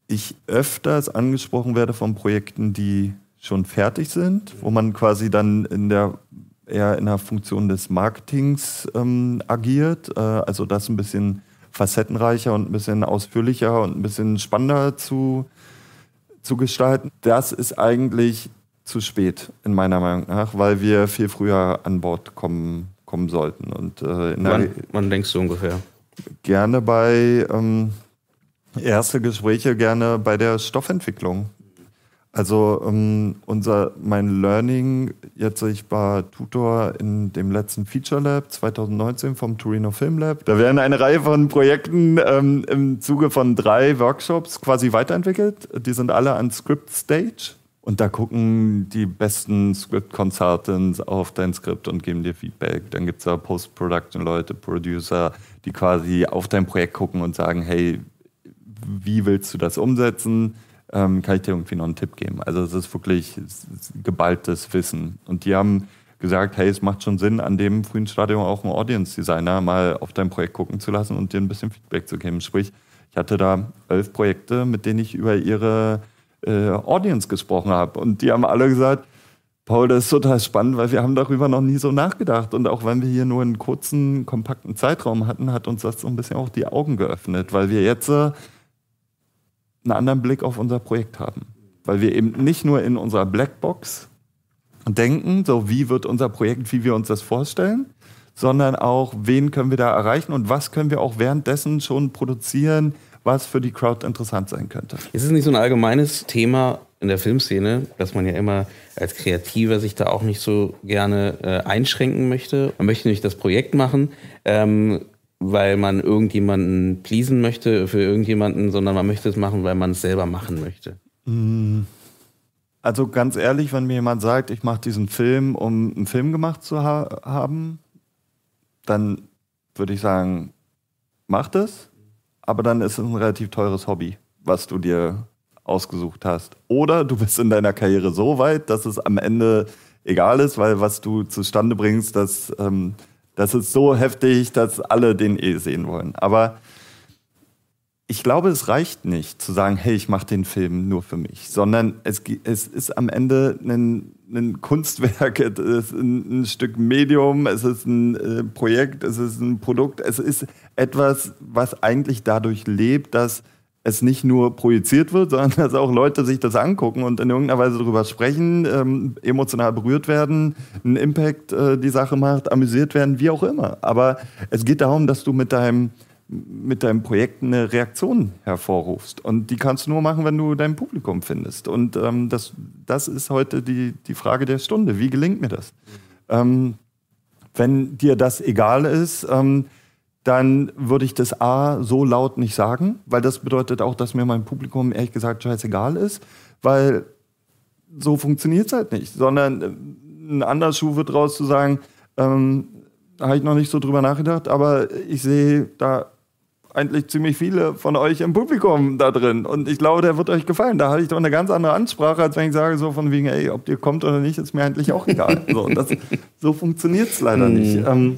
ich öfters angesprochen werde von Projekten, die schon fertig sind, wo man quasi dann in der eher in der Funktion des Marketings ähm, agiert, äh, also das ein bisschen facettenreicher und ein bisschen ausführlicher und ein bisschen spannender zu zu gestalten, das ist eigentlich zu spät, in meiner Meinung nach, weil wir viel früher an Bord kommen, kommen sollten. Und, äh, wann, wann denkst du ungefähr? Gerne bei ähm, erste Gespräche, gerne bei der Stoffentwicklung. Also um, ähm, unser mein Learning jetzt ich war Tutor in dem letzten Feature Lab 2019 vom Torino Film Lab. Da werden eine Reihe von Projekten ähm, im Zuge von drei Workshops quasi weiterentwickelt. Die sind alle an Script Stage und da gucken die besten Script Consultants auf dein Skript und geben dir Feedback. Dann gibt es da Post Production Leute, Producer, die quasi auf dein Projekt gucken und sagen, hey, wie willst du das umsetzen? ähm, kann ich dir irgendwie noch einen Tipp geben. Also es ist wirklich geballtes Wissen. Und die haben gesagt, hey, es macht schon Sinn, an dem frühen Stadium auch einen Audience Designer mal auf dein Projekt gucken zu lassen und dir ein bisschen Feedback zu geben. Sprich, ich hatte da elf Projekte, mit denen ich über ihre äh, Audience gesprochen habe. Und die haben alle gesagt, Paul, das ist total spannend, weil wir haben darüber noch nie so nachgedacht. Und auch wenn wir hier nur einen kurzen, kompakten Zeitraum hatten, hat uns das so ein bisschen auch die Augen geöffnet, weil wir jetzt äh, einen anderen Blick auf unser Projekt haben. Weil wir eben nicht nur in unserer Blackbox denken, so wie wird unser Projekt, wie wir uns das vorstellen, sondern auch, wen können wir da erreichen und was können wir auch währenddessen schon produzieren, was für die Crowd interessant sein könnte. Ist es nicht so ein allgemeines Thema in der Filmszene, dass man ja immer als Kreativer sich da auch nicht so gerne äh, einschränken möchte? Man möchte nicht das Projekt machen. Ähm, weil man irgendjemanden pleasen möchte für irgendjemanden, sondern man möchte es machen, weil man es selber machen möchte. Mm. Also ganz ehrlich, wenn mir jemand sagt, ich mache diesen Film, um einen Film gemacht zu ha haben, dann würde ich sagen, mach das, aber dann ist es ein relativ teures Hobby, was du dir ausgesucht hast. Oder du bist in deiner Karriere so weit, dass es am Ende egal ist, weil was du zustande bringst, das... Ähm, das ist so heftig, dass alle den eh sehen wollen. Aber ich glaube, es reicht nicht zu sagen, hey, ich mache den Film nur für mich, sondern es, es ist am Ende ein, ein, Kunstwerk, es ist ein, ein Stück Medium, es ist ein äh, Projekt, es ist ein Produkt, es ist etwas, was eigentlich dadurch lebt, dass es nicht nur projiziert wird, sondern dass auch Leute sich das angucken und in irgendeiner Weise darüber sprechen, ähm, emotional berührt werden, einen Impact äh, die Sache macht, amüsiert werden, wie auch immer. Aber es geht darum, dass du mit deinem, mit deinem Projekt eine Reaktion hervorrufst. Und die kannst du nur machen, wenn du dein Publikum findest. Und ähm, das, das ist heute die, die Frage der Stunde. Wie gelingt mir das? Ähm, wenn dir das egal ist, ähm, dann würde ich das A so laut nicht sagen, weil das bedeutet auch, dass mir mein Publikum ehrlich gesagt scheißegal ist, weil so funktioniert es halt nicht, sondern äh, ein anderer Schuh wird raus zu sagen, ähm, habe ich noch nicht so drüber nachgedacht, aber ich sehe da eigentlich ziemlich viele von euch im Publikum da drin und ich glaube, der wird euch gefallen. Da hatte ich doch eine ganz andere Ansprache, als wenn ich sage so von wegen, ey, ob ihr kommt oder nicht, ist mir eigentlich auch egal. so, so funktioniert es leider nicht. Hm. Ähm,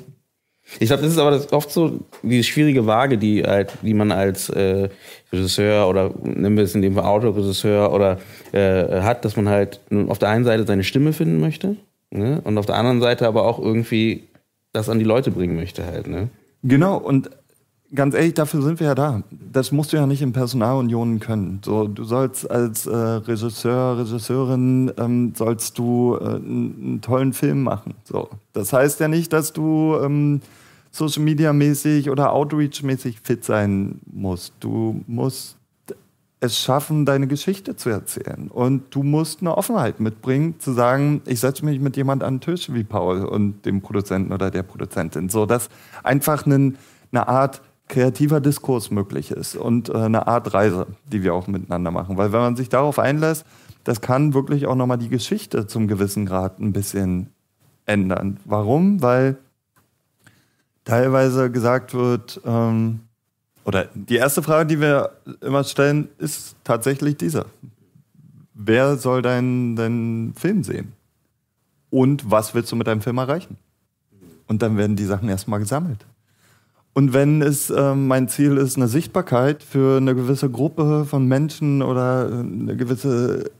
ich glaube, das ist aber das oft so die schwierige Waage, die, halt, die man als äh, Regisseur oder nennen wir es in dem Fall Autoregisseur oder äh, hat, dass man halt auf der einen Seite seine Stimme finden möchte ne? und auf der anderen Seite aber auch irgendwie das an die Leute bringen möchte halt. Ne? Genau, und ganz ehrlich, dafür sind wir ja da. Das musst du ja nicht in Personalunionen können. So, du sollst als äh, Regisseur, Regisseurin, ähm, sollst du äh, einen tollen Film machen. So, das heißt ja nicht, dass du ähm, Social Media mäßig oder Outreach mäßig fit sein musst. Du musst es schaffen, deine Geschichte zu erzählen. Und du musst eine Offenheit mitbringen, zu sagen, ich setze mich mit jemand an den Tisch wie Paul und dem Produzenten oder der Produzentin. So, dass einfach einen eine Art kreativer Diskurs möglich ist und äh, eine Art Reise, die wir auch miteinander machen. Weil wenn man sich darauf einlässt, das kann wirklich auch nochmal die Geschichte zum gewissen Grad ein bisschen ändern. Warum? Weil teilweise gesagt wird, ähm, oder die erste Frage, die wir immer stellen, ist tatsächlich diese. Wer soll deinen dein Film sehen? Und was willst du mit deinem Film erreichen? Und dann werden die Sachen erstmal gesammelt. Und wenn es äh, mein Ziel ist, eine Sichtbarkeit für eine gewisse Gruppe von Menschen oder äh, eine gewisse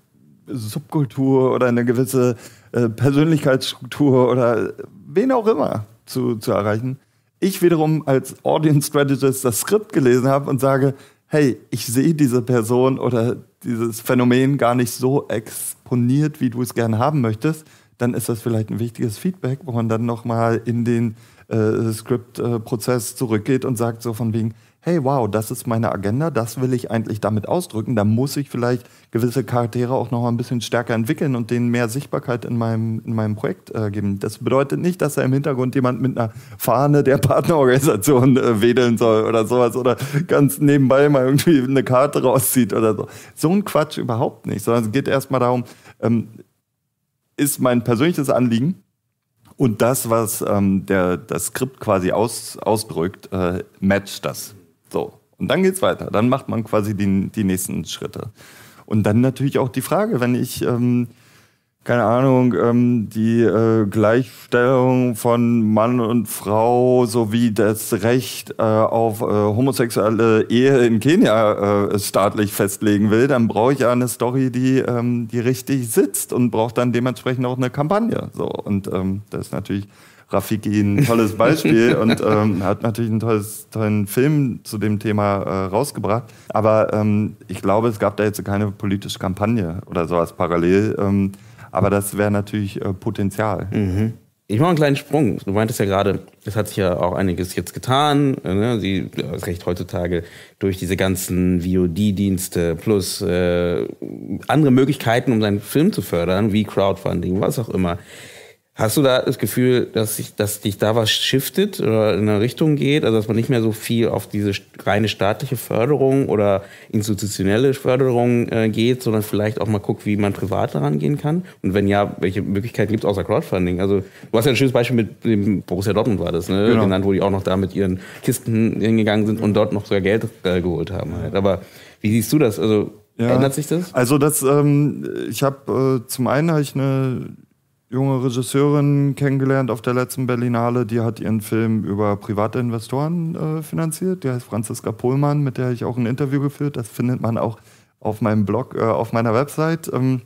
Subkultur oder eine gewisse äh, Persönlichkeitsstruktur oder äh, wen auch immer zu, zu erreichen, ich wiederum als Audience Strategist das Skript gelesen habe und sage, hey, ich sehe diese Person oder dieses Phänomen gar nicht so exponiert, wie du es gerne haben möchtest, dann ist das vielleicht ein wichtiges Feedback, wo man dann nochmal in den äh, Script-Prozess zurückgeht und sagt so von wegen, hey, wow, das ist meine Agenda, das will ich eigentlich damit ausdrücken. Da muss ich vielleicht gewisse Charaktere auch noch mal ein bisschen stärker entwickeln und denen mehr Sichtbarkeit in meinem, in meinem Projekt äh, geben. Das bedeutet nicht, dass da im Hintergrund jemand mit einer Fahne der Partnerorganisation äh, wedeln soll oder sowas oder ganz nebenbei mal irgendwie eine Karte rauszieht oder so. So ein Quatsch überhaupt nicht, sondern es geht erstmal darum, ähm, ist mein persönliches Anliegen, und das, was ähm, der, das Skript quasi aus, ausdrückt, äh, matcht das. So. Und dann geht's weiter. Dann macht man quasi die, die nächsten Schritte. Und dann natürlich auch die Frage, wenn ich ähm, keine Ahnung, ähm, die äh, Gleichstellung von Mann und Frau sowie das Recht äh, auf äh, homosexuelle Ehe in Kenia äh, staatlich festlegen will, dann brauche ich ja eine Story, die, ähm, die richtig sitzt und braucht dann dementsprechend auch eine Kampagne. So und ähm, das ist natürlich Rafiki ein tolles Beispiel und ähm, hat natürlich einen tolles, tollen Film zu dem Thema äh, rausgebracht. Aber ähm, ich glaube, es gab da jetzt keine politische Kampagne oder sowas parallel. Ähm, aber das wäre natürlich äh, Potenzial. Mhm. Ich mache einen kleinen Sprung. Du meintest ja gerade, es hat sich ja auch einiges jetzt getan. Ne? Sie das recht heutzutage durch diese ganzen VOD-Dienste plus äh, andere Möglichkeiten, um seinen Film zu fördern, wie Crowdfunding, was auch immer. Hast du da das Gefühl, dass sich, dass dich da was shiftet oder in eine Richtung geht? Also, dass man nicht mehr so viel auf diese reine staatliche Förderung oder institutionelle Förderung äh, geht, sondern vielleicht auch mal guckt, wie man privat daran gehen kann? Und wenn ja, welche Möglichkeiten gibt es außer Crowdfunding? Also, du hast ja ein schönes Beispiel mit dem Borussia Dortmund war das, ne? Genau. Genannt, wo die auch noch da mit ihren Kisten hingegangen sind und dort noch sogar Geld äh, geholt haben halt. Aber wie siehst du das? Also, ja. ändert sich das? Also, das, ähm, ich habe, äh, zum einen hab ich eine junge Regisseurin kennengelernt auf der letzten Berlinale. Die hat ihren Film über private Investoren äh, finanziert. Die heißt Franziska Pohlmann, mit der ich auch ein Interview geführt. Das findet man auch auf meinem Blog, äh, auf meiner Website. Ähm,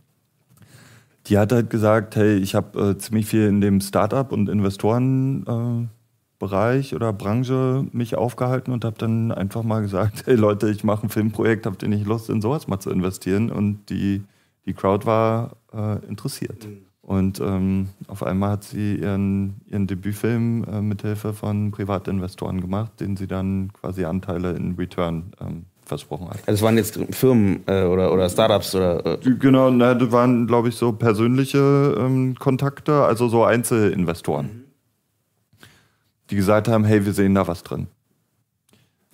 die hat halt gesagt, hey, ich habe äh, ziemlich viel in dem Startup- und Investorenbereich äh, oder Branche mich aufgehalten und habe dann einfach mal gesagt, hey Leute, ich mache ein Filmprojekt, habt ihr nicht Lust, in sowas mal zu investieren? Und die, die Crowd war äh, interessiert. Mhm. Und ähm, auf einmal hat sie ihren, ihren Debütfilm äh, mithilfe von Privatinvestoren gemacht, den sie dann quasi Anteile in Return ähm, versprochen hat. Also es waren jetzt Firmen äh, oder, oder Startups oder. Äh genau, na, das waren, glaube ich, so persönliche ähm, Kontakte, also so Einzelinvestoren, mhm. die gesagt haben, hey, wir sehen da was drin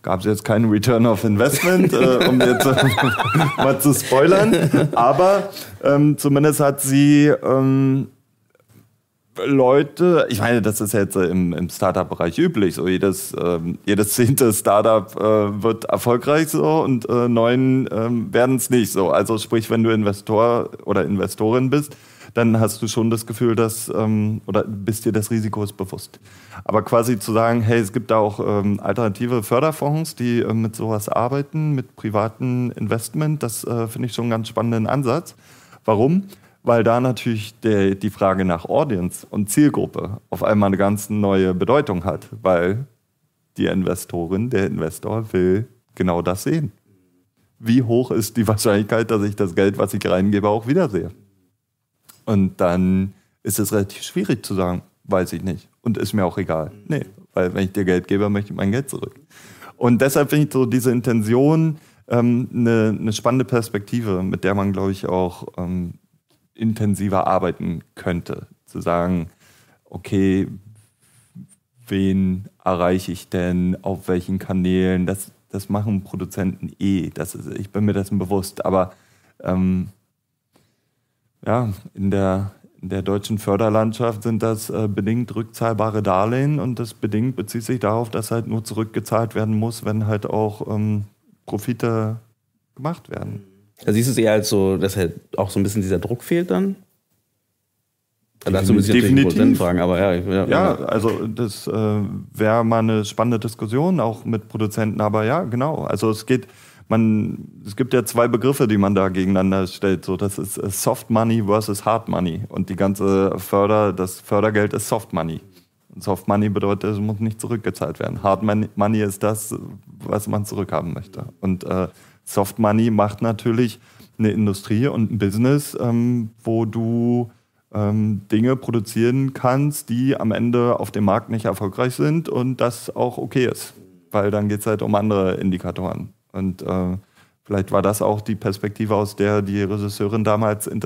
gab es jetzt keinen Return of Investment, äh, um jetzt mal zu spoilern. Aber ähm, zumindest hat sie ähm, Leute, ich meine, das ist jetzt äh, im, im Startup-Bereich üblich. So jedes, ähm, jedes zehnte Startup äh, wird erfolgreich so und äh, neun ähm, werden es nicht so. Also sprich, wenn du Investor oder Investorin bist, dann hast du schon das Gefühl, dass, ähm, oder bist dir des Risikos bewusst. Aber quasi zu sagen, hey, es gibt da auch ähm, alternative Förderfonds, die äh, mit sowas arbeiten, mit privaten Investment, das äh, finde ich schon einen ganz spannenden Ansatz. Warum? Weil da natürlich der, die Frage nach Audience und Zielgruppe auf einmal eine ganz neue Bedeutung hat, weil die Investorin, der Investor will genau das sehen. Wie hoch ist die Wahrscheinlichkeit, dass ich das Geld, was ich reingebe, auch wiedersehe? Und dann ist es relativ schwierig zu sagen, weiß ich nicht. Und ist mir auch egal. Mhm. Nee, weil wenn ich dir Geld gebe, möchte ich mein Geld zurück. Und deshalb finde ich so diese Intention ähm, eine, eine spannende Perspektive, mit der man, glaube ich, auch ähm, intensiver arbeiten könnte. Zu sagen, okay, wen erreiche ich denn, auf welchen Kanälen, das, das machen Produzenten eh. Das ist, ich bin mir dessen bewusst, aber ähm, ja, in der, in der deutschen Förderlandschaft sind das äh, bedingt rückzahlbare Darlehen und das bedingt bezieht sich darauf, dass halt nur zurückgezahlt werden muss, wenn halt auch ähm, Profite gemacht werden. Also siehst du es eher als so, dass halt auch so ein bisschen dieser Druck fehlt dann? Also dazu muss ich definitiv Prozent fragen, aber ja. Ja, ja also das äh, wäre mal eine spannende Diskussion auch mit Produzenten, aber ja, genau. Also es geht, man, es gibt ja zwei Begriffe, die man da gegeneinander stellt. So, das ist äh, Soft Money versus Hard Money. Und die ganze Förder, das Fördergeld ist Soft Money. Und Soft Money bedeutet, es muss nicht zurückgezahlt werden. Hard Money ist das, was man zurückhaben möchte. Und äh, Soft Money macht natürlich eine Industrie und ein Business, ähm, wo du ähm, Dinge produzieren kannst, die am Ende auf dem Markt nicht erfolgreich sind und das auch okay ist. Weil dann geht es halt um andere Indikatoren. Und äh, vielleicht war das auch die Perspektive, aus der die Regisseurin damals äh,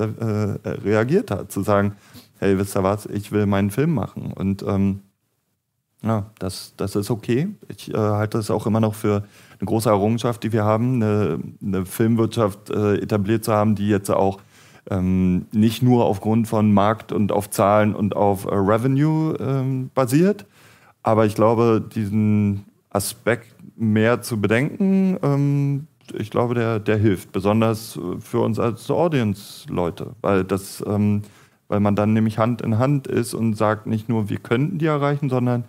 reagiert hat, zu sagen, hey, wisst ihr was, ich will meinen Film machen. Und ähm, ja, das, das ist okay. Ich äh, halte es auch immer noch für eine große Errungenschaft, die wir haben, eine, eine Filmwirtschaft äh, etabliert zu haben, die jetzt auch ähm, nicht nur aufgrund von Markt und auf Zahlen und auf äh, Revenue ähm, basiert. Aber ich glaube, diesen Aspekt mehr zu bedenken, ähm, ich glaube, der, der hilft, besonders äh, für uns als Audience-Leute, weil ähm, weil man dann nämlich Hand in Hand ist und sagt nicht nur, wir könnten die erreichen, sondern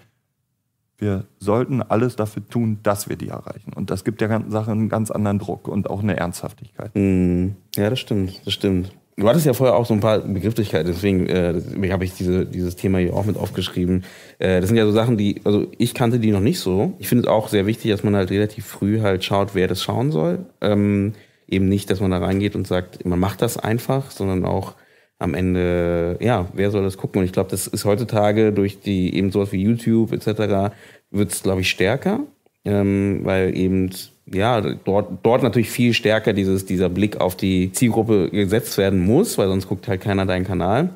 wir sollten alles dafür tun, dass wir die erreichen. Und das gibt der ganzen Sache einen ganz anderen Druck und auch eine Ernsthaftigkeit. Mhm. Ja, das stimmt, das stimmt. Du hattest ja vorher auch so ein paar Begrifflichkeiten, deswegen, äh, deswegen habe ich diese, dieses Thema hier auch mit aufgeschrieben. Äh, das sind ja so Sachen, die, also ich kannte die noch nicht so. Ich finde es auch sehr wichtig, dass man halt relativ früh halt schaut, wer das schauen soll. Ähm, eben nicht, dass man da reingeht und sagt, man macht das einfach, sondern auch am Ende, ja, wer soll das gucken? Und ich glaube, das ist heutzutage durch die eben sowas wie YouTube etc. wird es, glaube ich, stärker, ähm, weil eben ja, dort, dort natürlich viel stärker dieses, dieser Blick auf die Zielgruppe gesetzt werden muss, weil sonst guckt halt keiner deinen Kanal.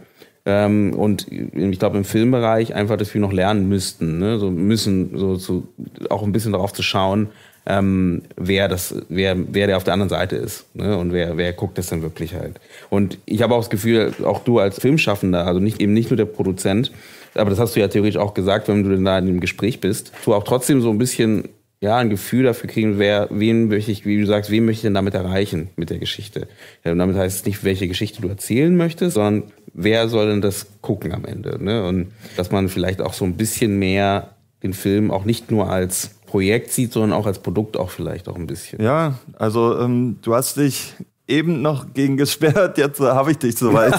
Ähm, und ich glaube, im Filmbereich einfach dass wir noch lernen müssten, ne? so müssen, so, so auch ein bisschen darauf zu schauen, ähm, wer das, wer, wer der auf der anderen Seite ist ne? und wer, wer guckt das denn wirklich halt. Und ich habe auch das Gefühl, auch du als Filmschaffender, also nicht eben nicht nur der Produzent, aber das hast du ja theoretisch auch gesagt, wenn du denn da in dem Gespräch bist, du auch trotzdem so ein bisschen ja, ein Gefühl dafür kriegen, wer, wen möchte ich, wie du sagst, wen möchte ich denn damit erreichen mit der Geschichte. Ja, und damit heißt es nicht, welche Geschichte du erzählen möchtest, sondern wer soll denn das gucken am Ende. Ne? Und dass man vielleicht auch so ein bisschen mehr den Film auch nicht nur als Projekt sieht, sondern auch als Produkt auch vielleicht auch ein bisschen. Ja, also ähm, du hast dich eben noch gegen gesperrt, jetzt äh, habe ich dich soweit.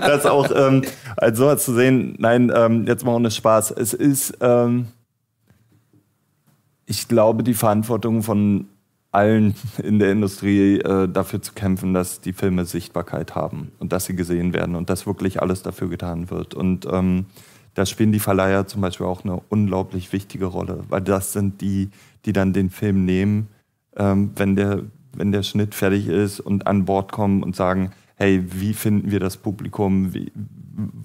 das auch ähm, als sowas zu sehen, nein, ähm, jetzt mal ohne Spaß. Es ist, ähm, ich glaube, die Verantwortung von allen in der Industrie äh, dafür zu kämpfen, dass die Filme Sichtbarkeit haben und dass sie gesehen werden und dass wirklich alles dafür getan wird. Und ähm, da spielen die Verleiher zum Beispiel auch eine unglaublich wichtige Rolle, weil das sind die, die dann den Film nehmen, ähm, wenn, der, wenn der Schnitt fertig ist und an Bord kommen und sagen, hey, wie finden wir das Publikum, wie,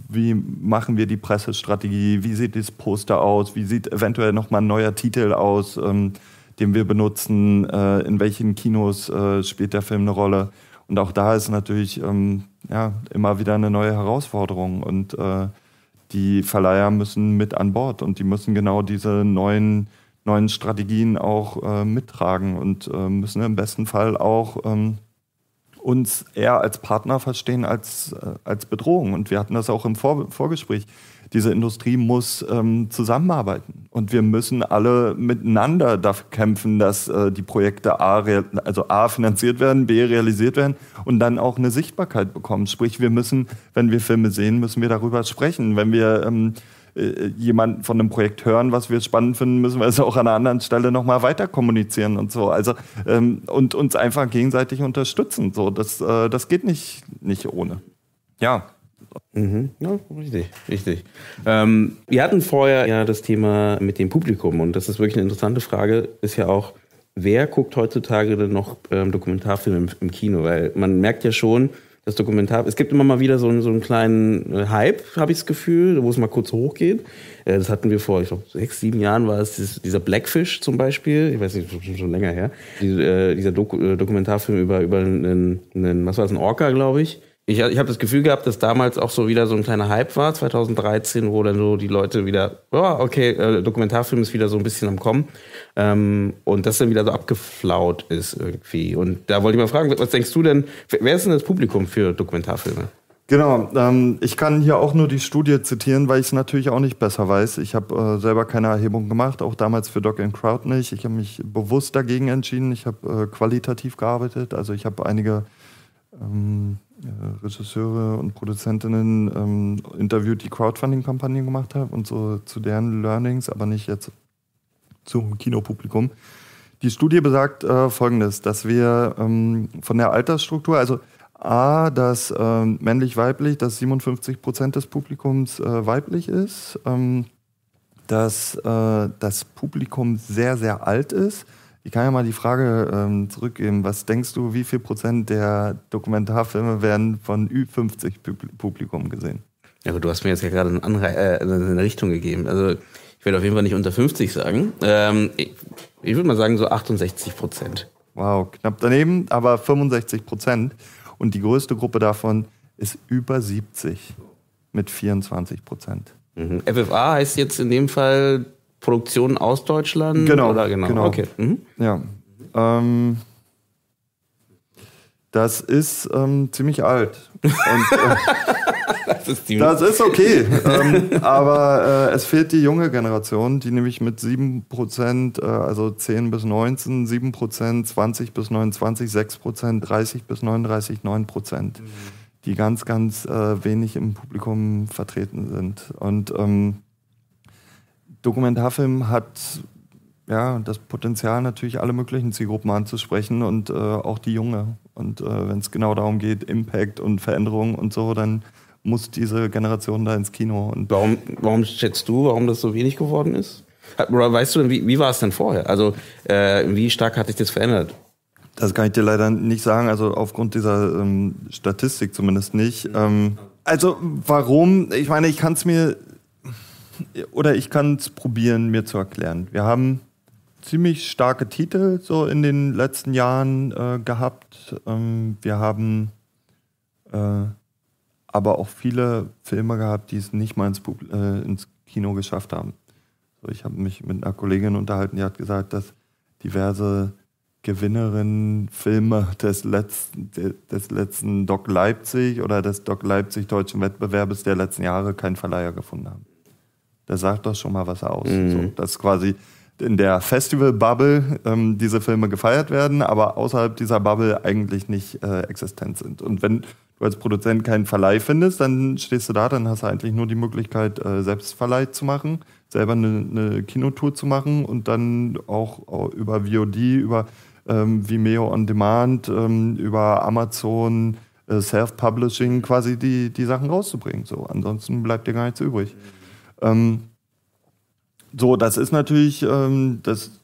wie machen wir die Pressestrategie, wie sieht das Poster aus, wie sieht eventuell nochmal ein neuer Titel aus, ähm, den wir benutzen, äh, in welchen Kinos äh, spielt der Film eine Rolle. Und auch da ist natürlich ähm, ja, immer wieder eine neue Herausforderung und äh, die Verleiher müssen mit an Bord und die müssen genau diese neuen, neuen Strategien auch äh, mittragen und äh, müssen im besten Fall auch... Ähm, uns eher als Partner verstehen als, äh, als Bedrohung. Und wir hatten das auch im Vor Vorgespräch. Diese Industrie muss ähm, zusammenarbeiten und wir müssen alle miteinander dafür kämpfen, dass äh, die Projekte A, also A finanziert werden, B realisiert werden und dann auch eine Sichtbarkeit bekommen. Sprich, wir müssen, wenn wir Filme sehen, müssen wir darüber sprechen. Wenn wir ähm, äh, jemanden von einem Projekt hören, was wir spannend finden, müssen wir es auch an einer anderen Stelle nochmal weiter kommunizieren und so. Also ähm, und uns einfach gegenseitig unterstützen. So, das, äh, das geht nicht, nicht ohne. Ja. Mhm. Ja, richtig, richtig. Ähm, wir hatten vorher ja das Thema mit dem Publikum und das ist wirklich eine interessante Frage, ist ja auch, wer guckt heutzutage denn noch ähm, Dokumentarfilme im, im, Kino? Weil man merkt ja schon, das Dokumentar. Es gibt immer mal wieder so, einen, so einen kleinen äh, Hype, habe ich das Gefühl, wo es mal kurz hochgeht. Äh, das hatten wir vor, ich glaube, sechs, sieben Jahren war es dieser Blackfish zum Beispiel. Ich weiß nicht, schon, schon länger her. Äh, dieser Dokumentarfilm über, über einen, einen, was war das, einen Orca, glaube ich ich, ich habe das Gefühl gehabt, dass damals auch so wieder so ein kleiner Hype war, 2013, wo dann so die Leute wieder, oh, okay, äh, Dokumentarfilm ist wieder so ein bisschen am Kommen. Ähm, und das dann wieder so abgeflaut ist irgendwie. Und da wollte ich mal fragen, was denkst du denn, wer ist denn das Publikum für Dokumentarfilme? Genau, ähm, ich kann hier auch nur die Studie zitieren, weil ich es natürlich auch nicht besser weiß. Ich habe äh, selber keine Erhebung gemacht, auch damals für Doc and Crowd nicht. Ich habe mich bewusst dagegen entschieden. Ich habe äh, qualitativ gearbeitet, also ich habe einige ähm, äh, Regisseure und Produzentinnen ähm, interviewt, die Crowdfunding-Kampagnen gemacht haben und so zu deren Learnings, aber nicht jetzt zum Kinopublikum. Die Studie besagt äh, Folgendes, dass wir ähm, von der Altersstruktur, also A, dass äh, männlich-weiblich, dass 57 Prozent des Publikums äh, weiblich ist, ähm, dass äh, das Publikum sehr, sehr alt ist ich kann ja mal die Frage ähm, zurückgeben. Was denkst du, wie viel Prozent der Dokumentarfilme werden von Ü50-Publikum gesehen? Ja gut, du hast mir jetzt ja gerade äh, eine, Anre äh, eine Richtung gegeben. Also ich werde auf jeden Fall nicht unter 50 sagen. Ähm, ich, ich würde mal sagen so 68 Prozent. Wow, knapp daneben, aber 65 Prozent. Und die größte Gruppe davon ist über 70 mit 24 Prozent. Mhm. FFA heißt jetzt in dem Fall Produktionen aus Deutschland? Genau. Oder genau. genau. Okay. Mhm. Ja. Ähm, das ist ähm, ziemlich alt. Und, äh, das, ist okay. ähm, aber äh, es fehlt die junge Generation, die nämlich mit 7%, äh, also 10 bis 19, 7%, 20 bis 29, 6%, 30 bis 39, 9%, mhm. die ganz, ganz äh, wenig im Publikum vertreten sind. Und ähm, Dokumentarfilm hat ja das Potenzial, natürlich alle möglichen Zielgruppen anzusprechen und äh, auch die Junge. Und äh, wenn es genau darum geht, Impact und Veränderung und so, dann muss diese Generation da ins Kino. Und warum, warum schätzt du, warum das so wenig geworden ist? Weißt du denn, wie, wie war es denn vorher? Also, äh, wie stark hat sich das verändert? Das kann ich dir leider nicht sagen, also aufgrund dieser ähm, Statistik zumindest nicht. Ähm, also, warum? Ich meine, ich kann es mir oder ich kann es probieren, mir zu erklären. Wir haben ziemlich starke Titel so in den letzten Jahren äh, gehabt. Ähm, wir haben äh, aber auch viele Filme gehabt, die es nicht mal ins, Publ äh, ins Kino geschafft haben. So, ich habe mich mit einer Kollegin unterhalten, die hat gesagt, dass diverse Gewinnerinnen Filme des letzten, des letzten Doc Leipzig oder des Doc Leipzig deutschen Wettbewerbes der letzten Jahre keinen Verleiher gefunden haben das sagt doch schon mal was aus. Mhm. So, dass quasi in der Festival-Bubble ähm, diese Filme gefeiert werden, aber außerhalb dieser Bubble eigentlich nicht äh, existent sind. Und wenn du als Produzent keinen Verleih findest, dann stehst du da, dann hast du eigentlich nur die Möglichkeit, äh, selbst Verleih zu machen, selber eine, eine Kinotour zu machen und dann auch, auch oh, über VOD, über ähm, Vimeo On Demand, ähm, über Amazon, äh, Self-Publishing quasi die, die Sachen rauszubringen. So, ansonsten bleibt dir gar nichts übrig. Mhm. Ähm, so, das ist natürlich, ähm, das,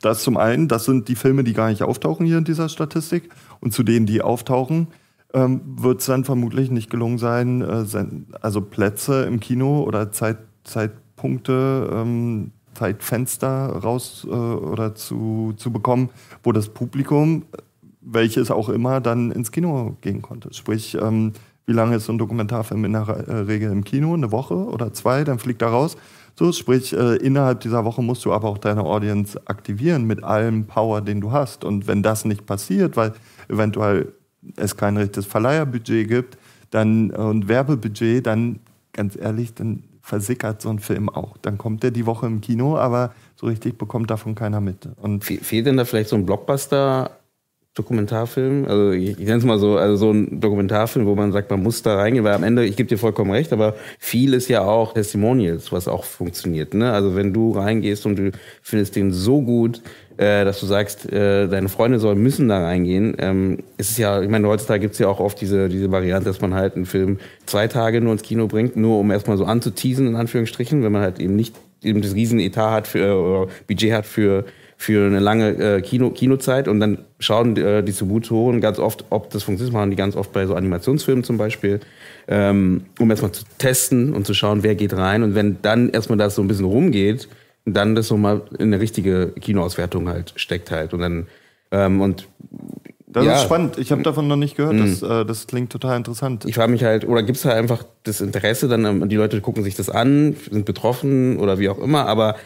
das zum einen, das sind die Filme, die gar nicht auftauchen hier in dieser Statistik. Und zu denen, die auftauchen, ähm, wird es dann vermutlich nicht gelungen sein, äh, sein, also Plätze im Kino oder Zeit, Zeitpunkte, ähm, Zeitfenster raus äh, oder zu, zu bekommen, wo das Publikum, welches auch immer, dann ins Kino gehen konnte. Sprich, ähm, wie lange ist so ein Dokumentarfilm in der äh, Regel im Kino? Eine Woche oder zwei, dann fliegt er raus. So, sprich, äh, innerhalb dieser Woche musst du aber auch deine Audience aktivieren mit allem Power, den du hast. Und wenn das nicht passiert, weil eventuell es kein richtiges Verleiherbudget gibt dann, äh, und Werbebudget, dann, ganz ehrlich, dann versickert so ein Film auch. Dann kommt der die Woche im Kino, aber so richtig bekommt davon keiner mit. Und fehlt denn da vielleicht so ein Blockbuster Dokumentarfilm, also ich, nenne es mal so, also so ein Dokumentarfilm, wo man sagt, man muss da reingehen, weil am Ende, ich gebe dir vollkommen recht, aber viel ist ja auch Testimonials, was auch funktioniert. Ne? Also wenn du reingehst und du findest den so gut, äh, dass du sagst, äh, deine Freunde sollen müssen da reingehen, ähm, ist es ja, ich meine, heutzutage gibt's ja auch oft diese, diese Variante, dass man halt einen Film zwei Tage nur ins Kino bringt, nur um erstmal so anzuteasen, in Anführungsstrichen, wenn man halt eben nicht eben das riesen Etat hat für, äh, oder Budget hat für für eine lange äh, Kino, Kinozeit und dann schauen äh, Subutoren ganz oft, ob das funktioniert. Das machen die ganz oft bei so Animationsfilmen zum Beispiel, ähm, um erstmal zu testen und zu schauen, wer geht rein. Und wenn dann erstmal das so ein bisschen rumgeht, dann das nochmal in eine richtige Kinoauswertung halt steckt halt. Und dann, ähm, und das ja. ist spannend. Ich habe davon noch nicht gehört. Mhm. Das, äh, das, klingt total interessant. Ich frage mich halt, oder gibt es halt einfach das Interesse, dann ähm, die Leute gucken sich das an, sind betroffen oder wie auch immer, aber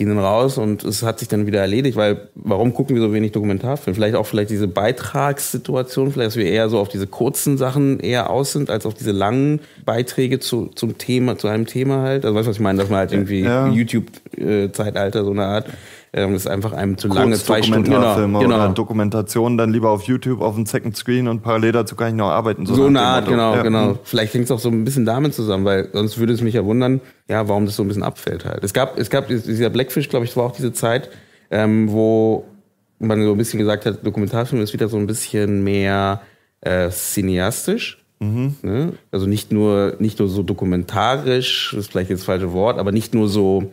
die sind raus und es hat sich dann wieder erledigt, weil warum gucken wir so wenig Dokumentarfilme? Vielleicht auch vielleicht diese Beitragssituation, vielleicht dass wir eher so auf diese kurzen Sachen eher aus sind, als auf diese langen Beiträge zu, zum Thema, zu einem Thema halt. Also weißt du, was ich meine, dass man halt irgendwie ja. YouTube-Zeitalter äh, so eine Art ähm, das ist einfach einem zu lange, zwei Stunden. Genau, oder genau. Dokumentation dann lieber auf YouTube, auf dem Second Screen und parallel dazu kann ich noch arbeiten. So, so eine Art, genau, ja. genau. Mhm. Vielleicht hängt es auch so ein bisschen damit zusammen, weil sonst würde es mich ja wundern, ja, warum das so ein bisschen abfällt halt. Es gab, es gab dieser Blackfish, glaube ich, war auch diese Zeit, ähm, wo man so ein bisschen gesagt hat, Dokumentarfilm ist wieder so ein bisschen mehr äh, cineastisch. Mhm. Ne? Also nicht nur, nicht nur so dokumentarisch, das ist vielleicht jetzt das falsche Wort, aber nicht nur so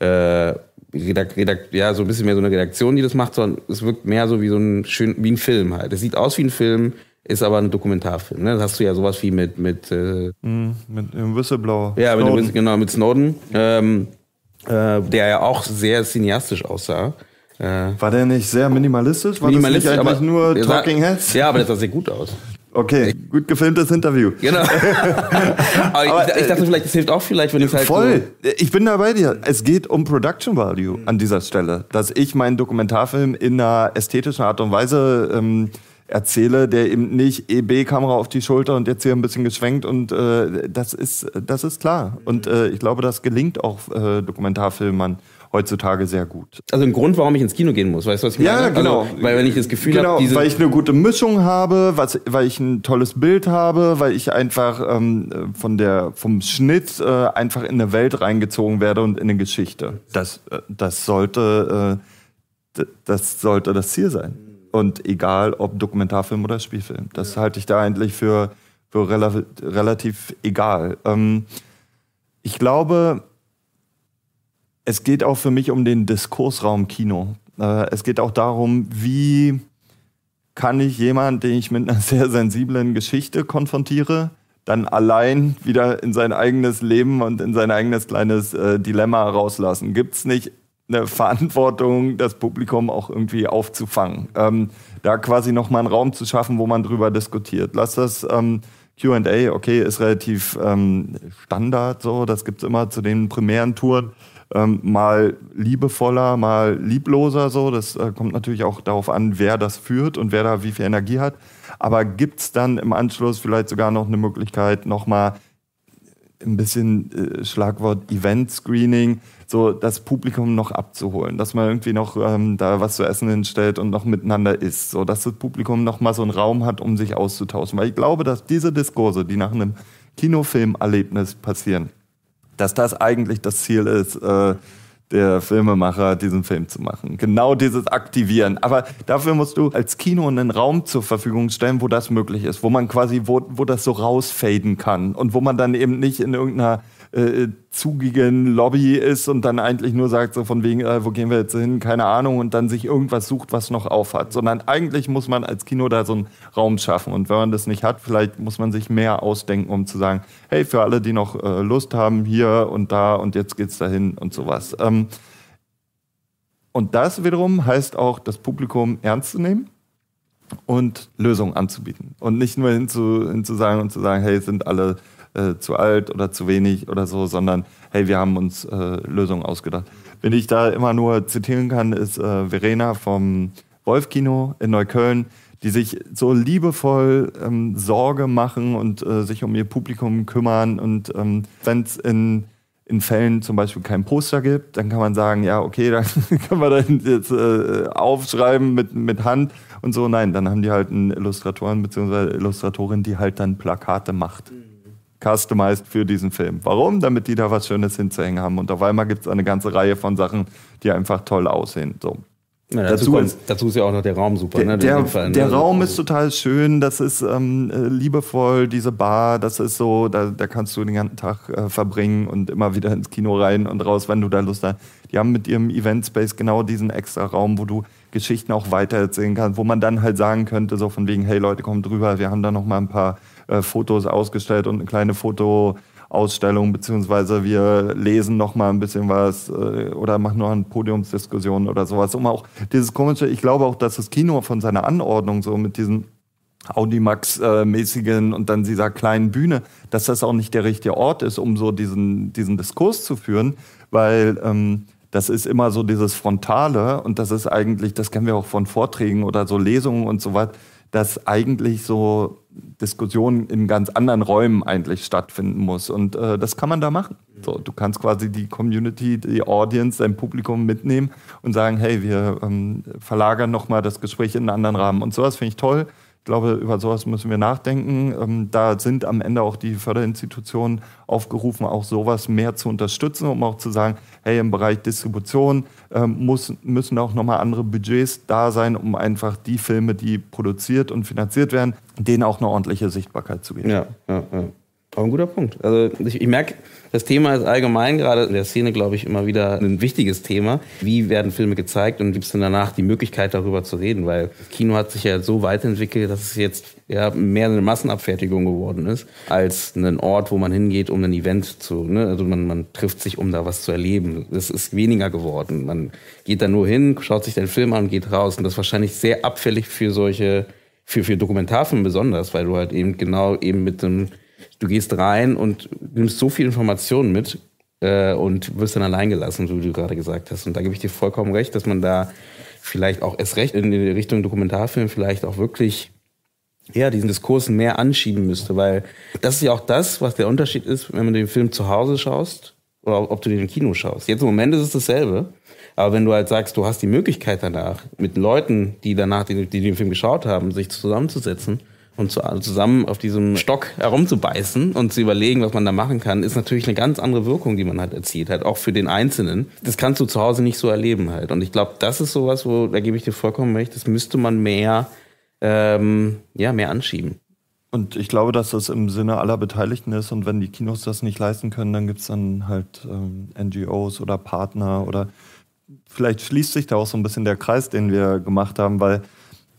äh, Redakt, Redakt, ja, so ein bisschen mehr so eine Redaktion, die das macht, sondern es wirkt mehr so wie so ein schön, wie ein Film halt. Es sieht aus wie ein Film, ist aber ein Dokumentarfilm. Ne? Das hast du ja sowas wie mit mit äh, mm, mit dem Whistleblower. Ja, mit dem, genau mit Snowden, ähm, äh, der ja auch sehr cineastisch aussah. Äh, war der nicht sehr minimalistisch? War minimalistisch, das nicht aber nur Talking Heads? Ja, aber das sah sehr gut aus. Okay, gut gefilmtes Interview. Genau. Aber, Aber ich, ich, dachte äh, vielleicht, das hilft auch vielleicht, wenn ich halt. Voll, so ich bin da bei dir. Es geht um Production Value mhm. an dieser Stelle. Dass ich meinen Dokumentarfilm in einer ästhetischen Art und Weise ähm, erzähle, der eben nicht EB-Kamera auf die Schulter und jetzt hier ein bisschen geschwenkt und äh, das ist, das ist klar. Und mhm. äh, ich glaube, das gelingt auch äh, Dokumentarfilmern heutzutage sehr gut. Also ein Grund, warum ich ins Kino gehen muss, weißt du, was ich meine? Ja, genau. Also, weil wenn ich das Gefühl genau, habe, weil ich eine gute Mischung habe, was, weil ich ein tolles Bild habe, weil ich einfach ähm, von der, vom Schnitt äh, einfach in eine Welt reingezogen werde und in eine Geschichte. Das, äh, das sollte, äh, das sollte das Ziel sein. Und egal, ob Dokumentarfilm oder Spielfilm, das ja. halte ich da eigentlich für, für relativ, relativ egal. Ähm, ich glaube, es geht auch für mich um den Diskursraum Kino. Äh, es geht auch darum, wie kann ich jemanden, den ich mit einer sehr sensiblen Geschichte konfrontiere, dann allein wieder in sein eigenes Leben und in sein eigenes kleines äh, Dilemma rauslassen? Gibt es nicht eine Verantwortung, das Publikum auch irgendwie aufzufangen? Ähm, da quasi nochmal einen Raum zu schaffen, wo man drüber diskutiert. Lass das ähm, QA, okay, ist relativ ähm, Standard so, das gibt es immer zu den primären Touren ähm, mal liebevoller, mal liebloser so. Das äh, kommt natürlich auch darauf an, wer das führt und wer da wie viel Energie hat. Aber gibt es dann im Anschluss vielleicht sogar noch eine Möglichkeit, nochmal ein bisschen äh, Schlagwort Event-Screening, so das Publikum noch abzuholen, dass man irgendwie noch ähm, da was zu essen hinstellt und noch miteinander isst, so dass das Publikum nochmal so einen Raum hat, um sich auszutauschen. Weil ich glaube, dass diese Diskurse, die nach einem Kinofilmerlebnis passieren, dass das eigentlich das Ziel ist, äh, der Filmemacher, diesen Film zu machen. Genau dieses Aktivieren. Aber dafür musst du als Kino einen Raum zur Verfügung stellen, wo das möglich ist, wo man quasi, wo, wo das so rausfaden kann und wo man dann eben nicht in irgendeiner äh, zugigen Lobby ist und dann eigentlich nur sagt, so von wegen, äh, wo gehen wir jetzt hin, keine Ahnung, und dann sich irgendwas sucht, was noch aufhat. Sondern eigentlich muss man als Kino da so einen Raum schaffen. Und wenn man das nicht hat, vielleicht muss man sich mehr ausdenken, um zu sagen, hey, für alle, die noch äh, Lust haben, hier und da und jetzt geht's dahin und sowas. Ähm, und das wiederum heißt auch, das Publikum ernst zu nehmen und Lösungen anzubieten. Und nicht nur hinzu, hinzusagen und zu sagen, hey, sind alle äh, zu alt oder zu wenig oder so, sondern hey, wir haben uns äh, Lösungen ausgedacht. Wenn ich da immer nur zitieren kann, ist äh, Verena vom Wolfkino in Neukölln, die sich so liebevoll ähm, Sorge machen und äh, sich um ihr Publikum kümmern. Und ähm, wenn es in in Fällen zum Beispiel kein Poster gibt, dann kann man sagen, ja, okay, dann können wir das jetzt äh, aufschreiben mit, mit Hand und so. Nein, dann haben die halt einen Illustratoren bzw. Illustratorin, die halt dann Plakate macht. Mhm customized für diesen Film. Warum? Damit die da was Schönes hinzuhängen haben. Und auf einmal gibt es eine ganze Reihe von Sachen, die einfach toll aussehen. So. Ja, dazu, dazu, kommt, ist, dazu, ist, ja auch noch der Raum super. Der, ne, der, Fall, ne? der Raum also- ist total schön, das ist ähm, äh, liebevoll, diese Bar, das ist so, da, da kannst du den ganzen Tag äh, verbringen und immer wieder ins Kino rein und raus, wenn du da Lust hast. Die haben mit ihrem Event Space genau diesen extra Raum, wo du Geschichten auch weitererzählen kannst, wo man dann halt sagen könnte, so von wegen, hey Leute, kommt drüber, wir haben da noch mal ein paar äh, Fotos ausgestellt und eine kleine Fotoausstellung, beziehungsweise wir lesen noch mal ein bisschen was äh, oder machen noch eine Podiumsdiskussion oder sowas. Um auch dieses komische, ich glaube auch, dass das Kino von seiner Anordnung so mit diesen Audimax-mäßigen äh, und dann dieser kleinen Bühne, dass das auch nicht der richtige Ort ist, um so diesen, diesen Diskurs zu führen, weil ähm, das ist immer so dieses Frontale und das ist eigentlich, das kennen wir auch von Vorträgen oder so Lesungen und so was, dass eigentlich so Diskussion in ganz anderen Räumen eigentlich stattfinden muss. Und äh, das kann man da machen. So, du kannst quasi die Community, die Audience, dein Publikum mitnehmen und sagen, hey, wir ähm, verlagern nochmal das Gespräch in einen anderen Rahmen. Und sowas finde ich toll glaube, über sowas müssen wir nachdenken. Ähm, da sind am Ende auch die Förderinstitutionen aufgerufen, auch sowas mehr zu unterstützen, um auch zu sagen, hey, im Bereich Distribution ähm, muss, müssen auch nochmal andere Budgets da sein, um einfach die Filme, die produziert und finanziert werden, denen auch eine ordentliche Sichtbarkeit zu geben. Ja, ja, ja. Auch ein guter Punkt. Also ich, ich merke, das Thema ist allgemein gerade in der Szene, glaube ich, immer wieder ein wichtiges Thema. Wie werden Filme gezeigt und gibt es denn danach die Möglichkeit, darüber zu reden? Weil Kino hat sich ja so weiterentwickelt, dass es jetzt ja, mehr eine Massenabfertigung geworden ist, als ein Ort, wo man hingeht, um ein Event zu. Ne? Also man, man trifft sich, um da was zu erleben. Das ist weniger geworden. Man geht da nur hin, schaut sich den Film an und geht raus. Und das ist wahrscheinlich sehr abfällig für solche, für, für Dokumentarfilme besonders, weil du halt eben genau eben mit einem du gehst rein und nimmst so viel Informationen mit äh, und wirst dann alleingelassen, so wie du gerade gesagt hast. Und da gebe ich dir vollkommen recht, dass man da vielleicht auch erst recht in die Richtung Dokumentarfilm vielleicht auch wirklich ja, diesen Diskurs mehr anschieben müsste, weil das ist ja auch das, was der Unterschied ist, wenn du den Film zu Hause schaust oder ob du den im Kino schaust. Jetzt im Moment ist es dasselbe, aber wenn du halt sagst, du hast die Möglichkeit danach, mit Leuten, die danach, die, die den Film geschaut haben, sich zusammenzusetzen und also zusammen auf diesem Stock herumzubeißen und zu überlegen, was man da machen kann, ist natürlich eine ganz andere Wirkung, die man halt erzielt hat, auch für den Einzelnen. Das kannst du zu Hause nicht so erleben halt. Und ich glaube, das ist sowas, wo, da gebe ich dir vollkommen recht, das müsste man mehr, ähm, ja, mehr anschieben. Und ich glaube, dass das im Sinne aller Beteiligten ist. Und wenn die Kinos das nicht leisten können, dann gibt es dann halt ähm, NGOs oder Partner oder vielleicht schließt sich da auch so ein bisschen der Kreis, den wir gemacht haben, weil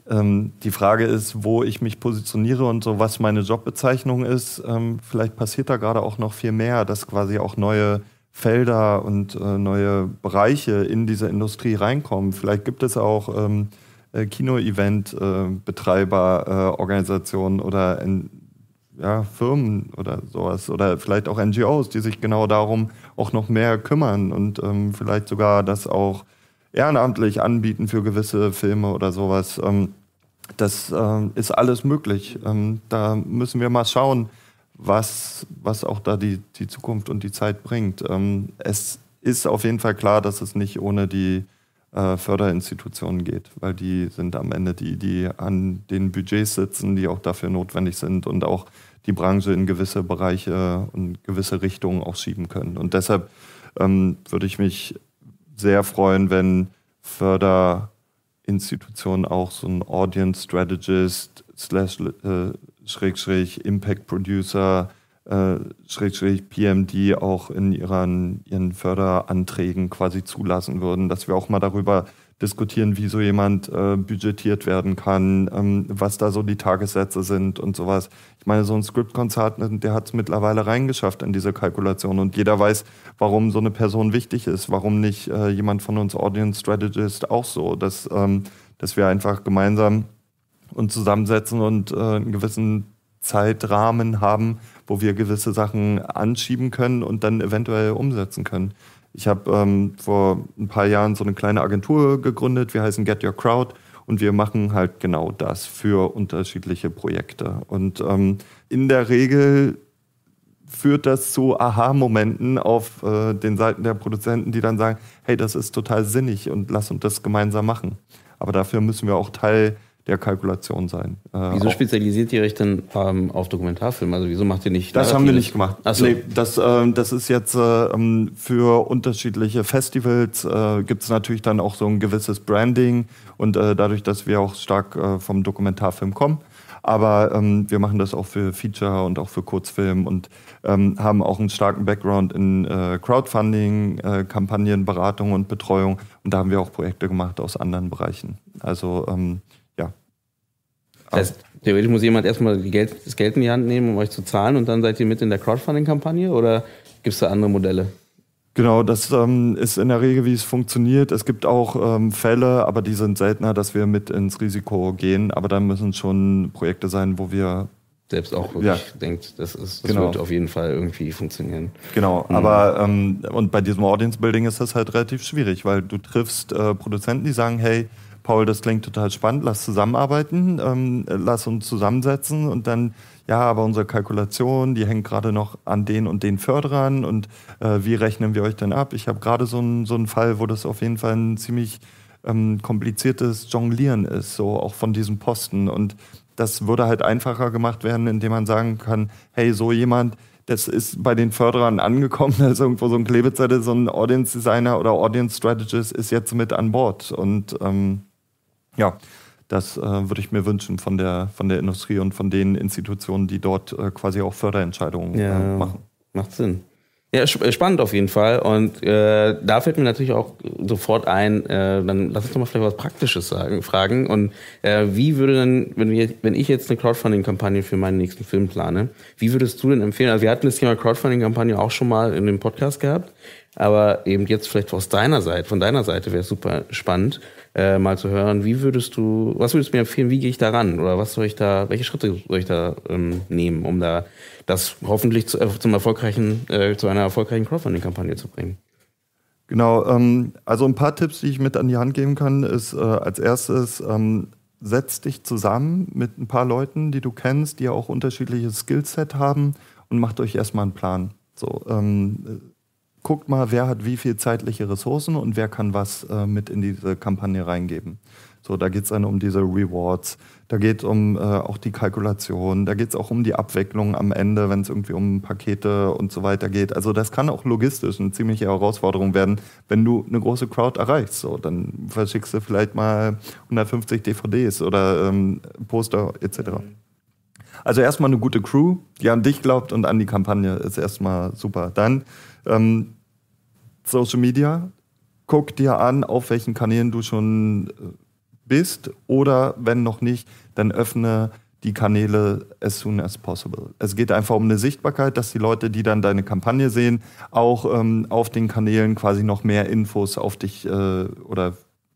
ähm, die Frage ist, wo ich mich positioniere und so, was meine Jobbezeichnung ist. Ähm, vielleicht passiert da gerade auch noch viel mehr, dass quasi auch neue Felder und äh, neue Bereiche in diese Industrie reinkommen. Vielleicht gibt es auch ähm, äh, Kino-Event-Betreiber, äh, Organisationen oder in, ja, Firmen oder sowas oder vielleicht auch NGOs, die sich genau darum auch noch mehr kümmern und ähm, vielleicht sogar das auch ehrenamtlich anbieten für gewisse Filme oder sowas. Ähm, das äh, ist alles möglich. Ähm, da müssen wir mal schauen, was, was auch da die, die Zukunft und die Zeit bringt. Ähm, es ist auf jeden Fall klar, dass es nicht ohne die äh, Förderinstitutionen geht, weil die sind am Ende die, die an den Budgets sitzen, die auch dafür notwendig sind und auch die Branche in gewisse Bereiche und gewisse Richtungen auch schieben können. Und deshalb ähm, würde ich mich sehr freuen, wenn Förder Institutionen auch so ein Audience Strategist, slash, äh, Schrägstrich, Impact Producer, äh, Schrägstrich, PMD auch in ihren, ihren Förderanträgen quasi zulassen würden, dass wir auch mal darüber diskutieren, wie so jemand äh, budgetiert werden kann, ähm, was da so die Tagessätze sind und sowas. Ich meine, so ein Script-Konzert, äh, der hat es mittlerweile reingeschafft in diese Kalkulation und jeder weiß, warum so eine Person wichtig ist, warum nicht äh, jemand von uns Audience Strategist auch so, dass, ähm, dass wir einfach gemeinsam uns zusammensetzen und äh, einen gewissen Zeitrahmen haben, wo wir gewisse Sachen anschieben können und dann eventuell umsetzen können. Ich habe ähm, vor ein paar Jahren so eine kleine Agentur gegründet, wir heißen Get Your Crowd und wir machen halt genau das für unterschiedliche Projekte. Und ähm, in der Regel führt das zu Aha-Momenten auf äh, den Seiten der Produzenten, die dann sagen, hey, das ist total sinnig und lass uns das gemeinsam machen. Aber dafür müssen wir auch Teil der Kalkulation sein. Äh, wieso spezialisiert ihr euch denn ähm, auf Dokumentarfilm? Also wieso macht ihr nicht? Das haben wir nicht gemacht. Ach so. Nee, das, äh, das ist jetzt äh, für unterschiedliche Festivals äh, gibt es natürlich dann auch so ein gewisses Branding und äh, dadurch, dass wir auch stark äh, vom Dokumentarfilm kommen. Aber ähm, wir machen das auch für Feature und auch für Kurzfilm und ähm, haben auch einen starken Background in äh, Crowdfunding, äh, Kampagnen, Beratung und Betreuung. Und da haben wir auch Projekte gemacht aus anderen Bereichen. Also ähm, das heißt, theoretisch muss jemand erstmal Geld, das Geld in die Hand nehmen, um euch zu zahlen und dann seid ihr mit in der Crowdfunding-Kampagne oder gibt es da andere Modelle? Genau, das ähm, ist in der Regel, wie es funktioniert. Es gibt auch ähm, Fälle, aber die sind seltener, dass wir mit ins Risiko gehen. Aber da müssen schon Projekte sein, wo wir selbst auch wirklich ja. denkt, das, ist, das genau. wird auf jeden Fall irgendwie funktionieren. Genau, mhm. aber ähm, und bei diesem Audience Building ist das halt relativ schwierig, weil du triffst äh, Produzenten, die sagen, hey, Paul, das klingt total spannend, lass zusammenarbeiten, ähm, lass uns zusammensetzen und dann, ja, aber unsere Kalkulation, die hängt gerade noch an den und den Förderern und äh, wie rechnen wir euch denn ab? Ich habe gerade so einen so Fall, wo das auf jeden Fall ein ziemlich ähm, kompliziertes Jonglieren ist, so auch von diesen Posten und das würde halt einfacher gemacht werden, indem man sagen kann, hey, so jemand, das ist bei den Förderern angekommen, da ist irgendwo so ein Klebezettel, so ein Audience Designer oder Audience Strategist ist jetzt mit an Bord. Und ähm, ja, das äh, würde ich mir wünschen von der, von der Industrie und von den Institutionen, die dort äh, quasi auch Förderentscheidungen äh, ja, äh, machen. Macht Sinn. Ja, äh, spannend auf jeden Fall. Und äh, da fällt mir natürlich auch sofort ein, dann lass uns doch mal vielleicht was Praktisches sagen, fragen. Und wie würde denn, wenn, wir, wenn ich jetzt eine Crowdfunding-Kampagne für meinen nächsten Film plane, wie würdest du denn empfehlen? Also wir hatten das Thema Crowdfunding-Kampagne auch schon mal in dem Podcast gehabt. Aber eben jetzt vielleicht aus deiner Seite, von deiner Seite wäre es super spannend, äh, mal zu hören, wie würdest du, was würdest du mir empfehlen, wie gehe ich da ran? Oder was soll ich da, welche Schritte soll ich da ähm, nehmen, um da das hoffentlich zu, äh, zum erfolgreichen, äh, zu einer erfolgreichen Crowdfunding-Kampagne zu bringen? Genau, ähm, also ein paar Tipps, die ich mit an die Hand geben kann, ist äh, als erstes, ähm, setz dich zusammen mit ein paar Leuten, die du kennst, die ja auch unterschiedliches Skillset haben und macht euch erstmal einen Plan. So, ähm, guckt mal, wer hat wie viel zeitliche Ressourcen und wer kann was äh, mit in diese Kampagne reingeben. So, da geht es dann um diese Rewards, da geht es um äh, auch die Kalkulation, da geht es auch um die Abwicklung am Ende, wenn es irgendwie um Pakete und so weiter geht. Also das kann auch logistisch eine ziemliche Herausforderung werden, wenn du eine große Crowd erreichst. So, dann verschickst du vielleicht mal 150 DVDs oder ähm, Poster etc. Also erstmal eine gute Crew, die an dich glaubt und an die Kampagne ist erstmal super. Dann ähm, Social Media, guck dir an, auf welchen Kanälen du schon äh, bist oder wenn noch nicht, dann öffne die Kanäle as soon as possible. Es geht einfach um eine Sichtbarkeit, dass die Leute, die dann deine Kampagne sehen, auch ähm, auf den Kanälen quasi noch mehr Infos auf dich äh, oder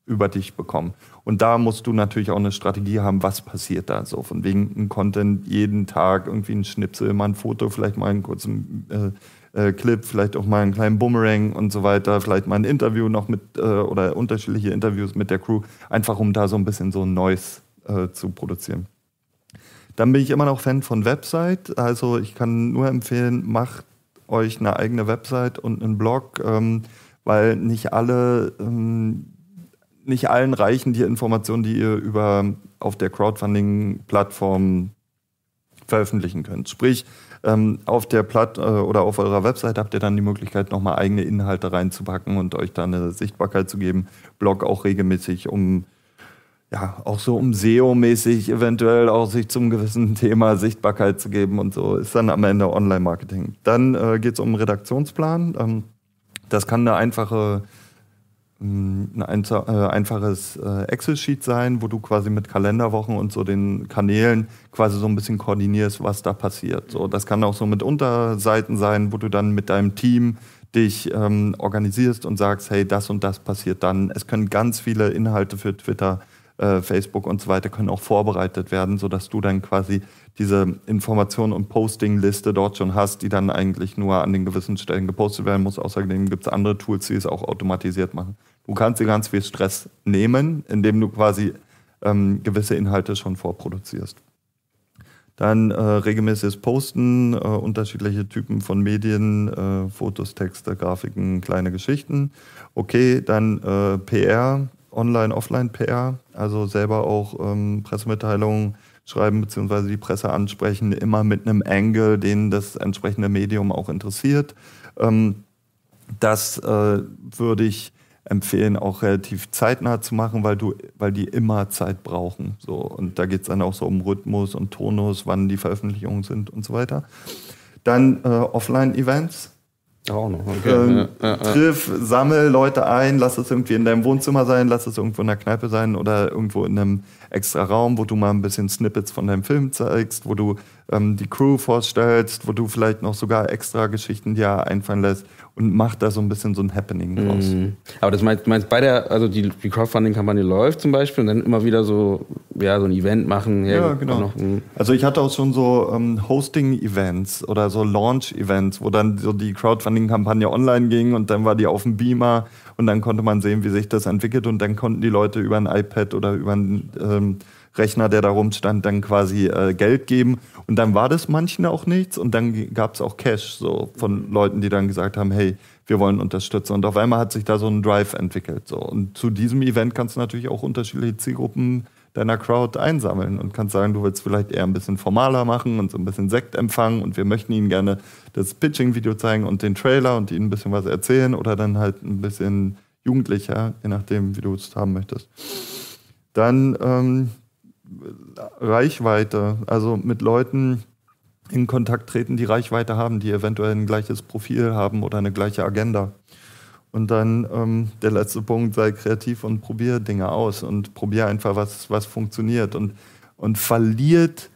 über dich bekommen. Und da musst du natürlich auch eine Strategie haben, was passiert da so. Von wegen ein Content jeden Tag, irgendwie ein Schnipsel, mal ein Foto, vielleicht mal einen kurzen äh, äh, Clip, vielleicht auch mal einen kleinen Boomerang und so weiter, vielleicht mal ein Interview noch mit äh, oder unterschiedliche Interviews mit der Crew, einfach um da so ein bisschen so ein Neues äh, zu produzieren. Dann bin ich immer noch Fan von Website, also ich kann nur empfehlen, macht euch eine eigene Website und einen Blog, ähm, weil nicht alle ähm, nicht allen reichen die Informationen, die ihr über auf der Crowdfunding-Plattform veröffentlichen könnt. Sprich, ähm, auf der Platt äh, oder auf eurer Website habt ihr dann die Möglichkeit, nochmal eigene Inhalte reinzupacken und euch da eine Sichtbarkeit zu geben. Blog auch regelmäßig, um ja, auch so um SEO-mäßig eventuell auch sich zum gewissen Thema Sichtbarkeit zu geben und so, ist dann am Ende Online-Marketing. Dann äh, geht es um Redaktionsplan. Ähm, das kann eine einfache ein äh, einfaches äh, Excel-Sheet sein, wo du quasi mit Kalenderwochen und so den Kanälen quasi so ein bisschen koordinierst, was da passiert. So, das kann auch so mit Unterseiten sein, wo du dann mit deinem Team dich ähm, organisierst und sagst, hey, das und das passiert dann. Es können ganz viele Inhalte für Twitter, äh, Facebook und so weiter können auch vorbereitet werden, sodass du dann quasi diese Information- und Posting-Liste dort schon hast, die dann eigentlich nur an den gewissen Stellen gepostet werden muss. Außerdem gibt es andere Tools, die es auch automatisiert machen. Du kannst dir ganz viel Stress nehmen, indem du quasi ähm, gewisse Inhalte schon vorproduzierst. Dann äh, regelmäßiges Posten, äh, unterschiedliche Typen von Medien, äh, Fotos, Texte, Grafiken, kleine Geschichten. Okay, dann äh, PR, Online, Offline PR, also selber auch ähm, Pressemitteilungen schreiben bzw. die Presse ansprechen, immer mit einem Angle, den das entsprechende Medium auch interessiert. Ähm, das äh, würde ich empfehlen, auch relativ zeitnah zu machen, weil du, weil die immer Zeit brauchen. So. Und da geht es dann auch so um Rhythmus und Tonus, wann die Veröffentlichungen sind und so weiter. Dann äh, Offline-Events. Auch noch. Okay. Ähm, ja, ja, ja. Triff, sammel Leute ein, lass es irgendwie in deinem Wohnzimmer sein, lass es irgendwo in der Kneipe sein oder irgendwo in einem extra Raum, wo du mal ein bisschen Snippets von deinem Film zeigst, wo du ähm, die Crew vorstellst, wo du vielleicht noch sogar extra Geschichten dir einfallen lässt und mach da so ein bisschen so ein Happening mhm. draus. Mhm. Aber das meinst, meinst bei der, also die, die Crowdfunding-Kampagne läuft zum Beispiel und dann immer wieder so, ja, so ein Event machen. Ja, ja genau. Mhm. also ich hatte auch schon so ähm, Hosting-Events oder so Launch-Events, wo dann so die Crowdfunding-Kampagne online ging und dann war die auf dem Beamer und dann konnte man sehen, wie sich das entwickelt und dann konnten die Leute über ein iPad oder über ein ähm, Rechner, der da rumstand, dann quasi äh, Geld geben. Und dann war das manchen auch nichts und dann gab es auch Cash so von Leuten, die dann gesagt haben, hey, wir wollen unterstützen. Und auf einmal hat sich da so ein Drive entwickelt. So. Und zu diesem Event kannst du natürlich auch unterschiedliche Zielgruppen deiner Crowd einsammeln und kannst sagen, du willst vielleicht eher ein bisschen formaler machen und so ein bisschen Sekt empfangen und wir möchten ihnen gerne das Pitching-Video zeigen und den Trailer und ihnen ein bisschen was erzählen oder dann halt ein bisschen jugendlicher, je nachdem, wie du es haben möchtest. Dann ähm, Reichweite, also mit Leuten in Kontakt treten, die Reichweite haben, die eventuell ein gleiches Profil haben oder eine gleiche Agenda. Und dann ähm, der letzte Punkt, sei kreativ und probiere Dinge aus und probiere einfach, was, was funktioniert und, und verliert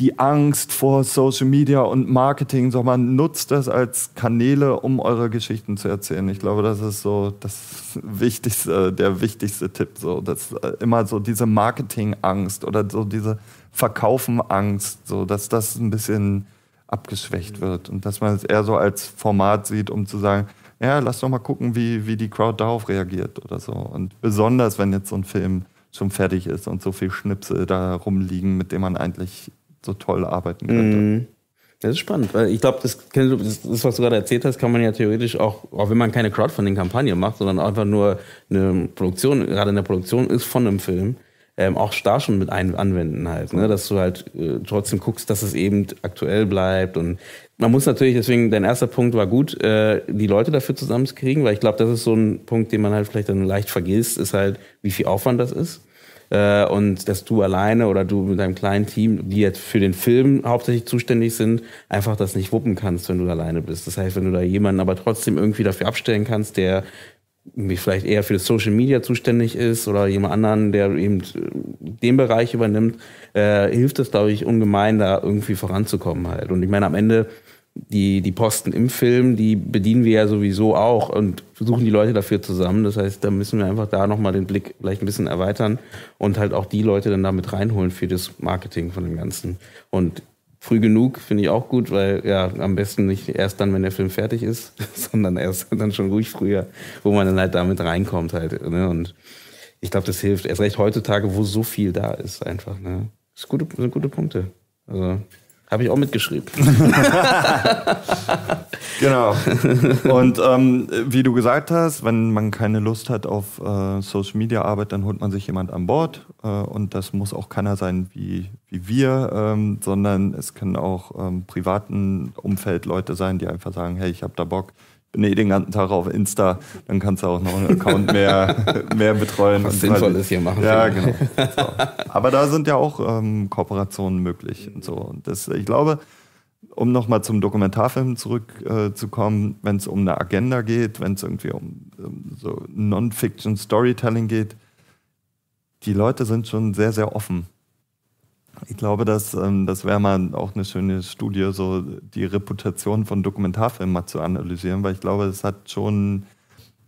die Angst vor Social Media und Marketing, sondern nutzt das als Kanäle, um eure Geschichten zu erzählen. Ich glaube, das ist so das wichtigste, der wichtigste Tipp. So, dass äh, immer so diese Marketing-Angst oder so diese Verkaufen-Angst, so dass das ein bisschen abgeschwächt mhm. wird und dass man es eher so als Format sieht, um zu sagen, ja, lass doch mal gucken, wie, wie die Crowd darauf reagiert oder so. Und besonders, wenn jetzt so ein Film schon fertig ist und so viel Schnipsel da rumliegen, mit dem man eigentlich so toll arbeiten könnte. Mhm. Das ist spannend, weil ich glaube, das, das, was du gerade erzählt hast, kann man ja theoretisch auch, auch wenn man keine Crowdfunding-Kampagne macht, sondern einfach nur eine Produktion, gerade in der Produktion ist von einem Film, ähm, auch da schon mit ein, anwenden halt, ne? dass du halt äh, trotzdem guckst, dass es eben aktuell bleibt und man muss natürlich, deswegen, dein erster Punkt war gut, äh, die Leute dafür zusammenzukriegen, weil ich glaube, das ist so ein Punkt, den man halt vielleicht dann leicht vergisst, ist halt, wie viel Aufwand das ist äh, und dass du alleine oder du mit deinem kleinen Team, die jetzt für den Film hauptsächlich zuständig sind, einfach das nicht wuppen kannst, wenn du alleine bist. Das heißt, wenn du da jemanden aber trotzdem irgendwie dafür abstellen kannst, der vielleicht eher für das Social Media zuständig ist oder jemand anderen, der eben äh, den Bereich übernimmt, äh, hilft das, glaube ich, ungemein, da irgendwie voranzukommen halt. Und ich meine, am Ende die, die Posten im Film, die bedienen wir ja sowieso auch und suchen die Leute dafür zusammen. Das heißt, da müssen wir einfach da nochmal den Blick vielleicht ein bisschen erweitern und halt auch die Leute dann damit reinholen für das Marketing von dem Ganzen. Und früh genug finde ich auch gut, weil ja am besten nicht erst dann, wenn der Film fertig ist, sondern erst dann schon ruhig früher, wo man dann halt damit reinkommt halt. Ne? Und ich glaube, das hilft erst recht heutzutage, wo so viel da ist einfach. Ne? Das sind gute, sind gute Punkte. Also habe ich auch mitgeschrieben. genau. Und ähm, wie du gesagt hast, wenn man keine Lust hat auf äh, Social Media Arbeit, dann holt man sich jemand an Bord. Äh, und das muss auch keiner sein wie, wie wir, ähm, sondern es können auch ähm, privaten Umfeld Leute sein, die einfach sagen: Hey, ich habe da Bock, nee, den ganzen Tag auf Insta, dann kannst du auch noch einen Account mehr, mehr betreuen. Was Sinnvolles hier machen. Ja, genau. So. Aber da sind ja auch ähm, Kooperationen möglich und so. Und das, ich glaube, um nochmal zum Dokumentarfilm zurückzukommen, äh, wenn es um eine Agenda geht, wenn es irgendwie um, um so Non-Fiction-Storytelling geht, die Leute sind schon sehr, sehr offen ich glaube, dass, ähm, das wäre mal auch eine schöne Studie, so die Reputation von Dokumentarfilmen mal zu analysieren, weil ich glaube, es hat schon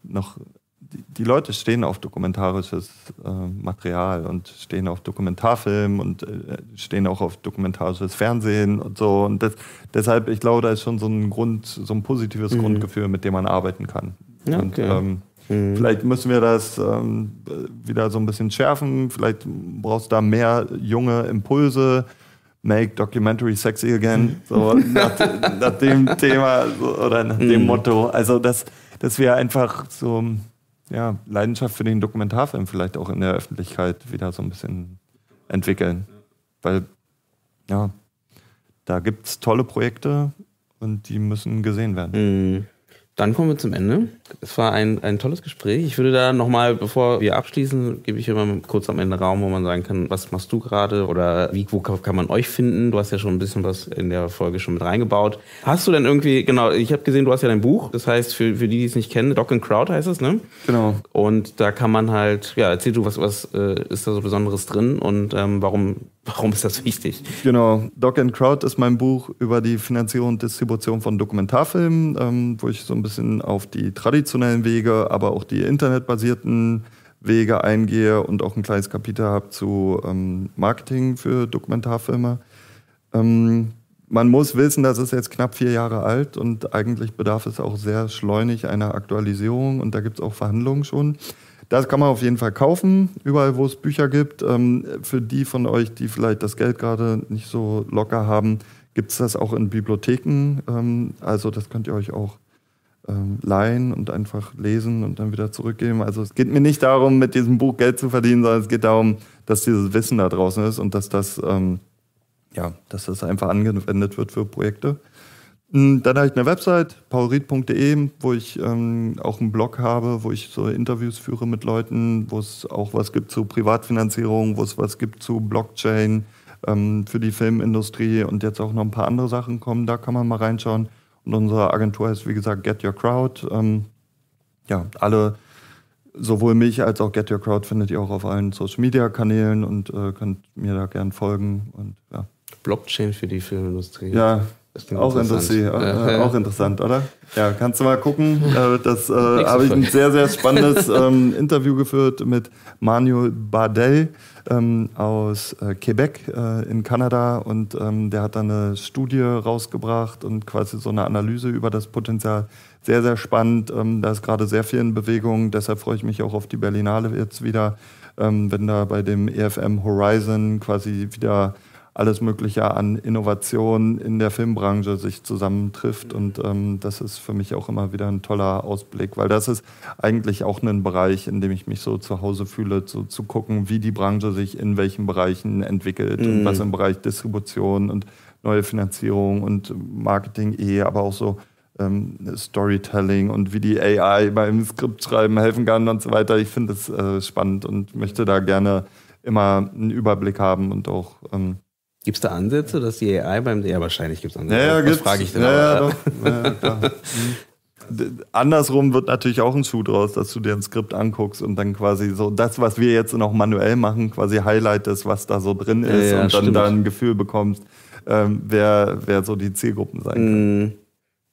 noch. Die, die Leute stehen auf dokumentarisches äh, Material und stehen auf Dokumentarfilm und äh, stehen auch auf dokumentarisches Fernsehen und so. Und das, deshalb, ich glaube, da ist schon so ein Grund, so ein positives mhm. Grundgefühl, mit dem man arbeiten kann. okay. Und, ähm, Mhm. Vielleicht müssen wir das ähm, wieder so ein bisschen schärfen. Vielleicht brauchst du da mehr junge Impulse. Make Documentary Sexy Again. So nach, nach dem Thema so, oder nach dem mhm. Motto. Also, dass, dass wir einfach so ja, Leidenschaft für den Dokumentarfilm vielleicht auch in der Öffentlichkeit wieder so ein bisschen entwickeln. Weil, ja, da gibt es tolle Projekte und die müssen gesehen werden. Mhm. Dann kommen wir zum Ende. Es war ein, ein tolles Gespräch. Ich würde da nochmal, bevor wir abschließen, gebe ich immer kurz am Ende Raum, wo man sagen kann, was machst du gerade oder wie, wo kann man euch finden? Du hast ja schon ein bisschen was in der Folge schon mit reingebaut. Hast du denn irgendwie, genau, ich habe gesehen, du hast ja dein Buch. Das heißt, für, für die, die es nicht kennen, Doc and Crowd heißt es, ne? Genau. Und da kann man halt, ja, erzähl du, was, was äh, ist da so Besonderes drin und ähm, warum Warum ist das wichtig? Genau. Dog and Crowd ist mein Buch über die Finanzierung und Distribution von Dokumentarfilmen, ähm, wo ich so ein bisschen auf die traditionellen Wege, aber auch die internetbasierten Wege eingehe und auch ein kleines Kapitel habe zu ähm, Marketing für Dokumentarfilme. Ähm, man muss wissen, das ist jetzt knapp vier Jahre alt und eigentlich bedarf es auch sehr schleunig einer Aktualisierung und da gibt es auch Verhandlungen schon. Das kann man auf jeden Fall kaufen, überall wo es Bücher gibt. Ähm, für die von euch, die vielleicht das Geld gerade nicht so locker haben, gibt es das auch in Bibliotheken. Ähm, also das könnt ihr euch auch ähm, leihen und einfach lesen und dann wieder zurückgeben. Also es geht mir nicht darum, mit diesem Buch Geld zu verdienen, sondern es geht darum, dass dieses Wissen da draußen ist und dass das, ja, dass das einfach angewendet wird für Projekte. Hm, dann habe ich eine Website, paurit.de, wo ich ähm, auch einen Blog habe, wo ich so Interviews führe mit Leuten, wo es auch was gibt zu Privatfinanzierung, wo es was gibt zu Blockchain ähm, für die Filmindustrie und jetzt auch noch ein paar andere Sachen kommen. Da kann man mal reinschauen. Und unsere Agentur heißt, wie gesagt, Get Your Crowd. Ähm, ja, alle, sowohl mich als auch Get Your Crowd findet ihr auch auf allen Social-Media-Kanälen und äh, könnt mir da gern folgen. Und, ja. Blockchain für die Filmindustrie. Ja, auch interessant. Äh, äh, auch interessant, oder? Ja, kannst du mal gucken. Äh, das äh, habe ich ein sehr, sehr spannendes ähm, Interview geführt mit Manuel Bardell ähm, aus äh, Quebec äh, in Kanada und ähm, der hat da eine Studie rausgebracht und quasi so eine Analyse über das Potenzial. Sehr, sehr spannend. Ähm, da ist gerade sehr viel in Bewegung. Deshalb freue ich mich auch auf die Berlinale jetzt wieder, ähm, wenn da bei dem EFM Horizon quasi wieder alles Mögliche an Innovationen in der Filmbranche sich zusammentrifft. Mhm. Und ähm, das ist für mich auch immer wieder ein toller Ausblick, weil das ist eigentlich auch ein Bereich, in dem ich mich so zu Hause fühle, zu, zu gucken, wie die Branche sich in welchen Bereichen entwickelt mhm. und was im Bereich Distribution und neue Finanzierung und Marketing eh, aber auch so ähm, Storytelling und wie die AI beim Skriptschreiben helfen kann und so weiter. Ich finde es äh, spannend und möchte da gerne immer einen Überblick haben und auch ähm, Gibt es da Ansätze, dass die AI beim... Ja, wahrscheinlich gibt es Ansätze. Ja, ja, Was frage ich denn? Ja, ja, ja, hm. Andersrum wird natürlich auch ein Schuh draus, dass du dir ein Skript anguckst und dann quasi so das, was wir jetzt noch manuell machen, quasi highlightest, was da so drin ist und stimmt. dann da ein Gefühl bekommst, ähm, wer, wer so die Zielgruppen sein mhm. können. Mhm.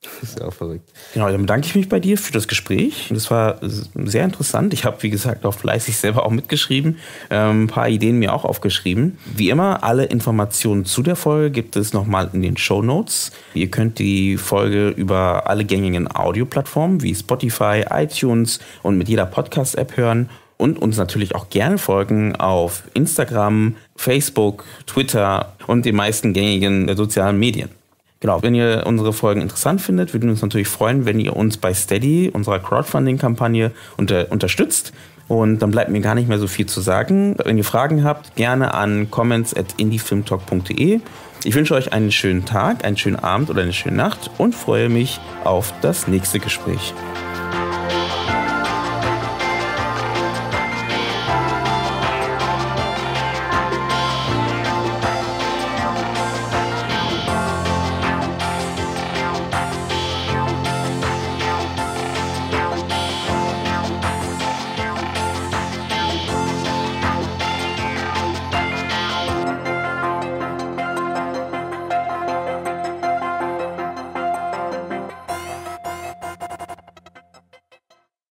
Das ist ja auch verrückt. Genau, dann bedanke ich mich bei dir für das Gespräch. Das war sehr interessant. Ich habe, wie gesagt, auch fleißig selber auch mitgeschrieben, ähm, ein paar Ideen mir auch aufgeschrieben. Wie immer, alle Informationen zu der Folge gibt es nochmal in den Show Notes. Ihr könnt die Folge über alle gängigen Audioplattformen wie Spotify, iTunes und mit jeder Podcast-App hören und uns natürlich auch gerne folgen auf Instagram, Facebook, Twitter und den meisten gängigen äh, sozialen Medien. Genau, wenn ihr unsere Folgen interessant findet, würden wir uns natürlich freuen, wenn ihr uns bei Steady, unserer Crowdfunding-Kampagne, unter unterstützt. Und dann bleibt mir gar nicht mehr so viel zu sagen. Wenn ihr Fragen habt, gerne an comments at indiefilmtalk.de. Ich wünsche euch einen schönen Tag, einen schönen Abend oder eine schöne Nacht und freue mich auf das nächste Gespräch.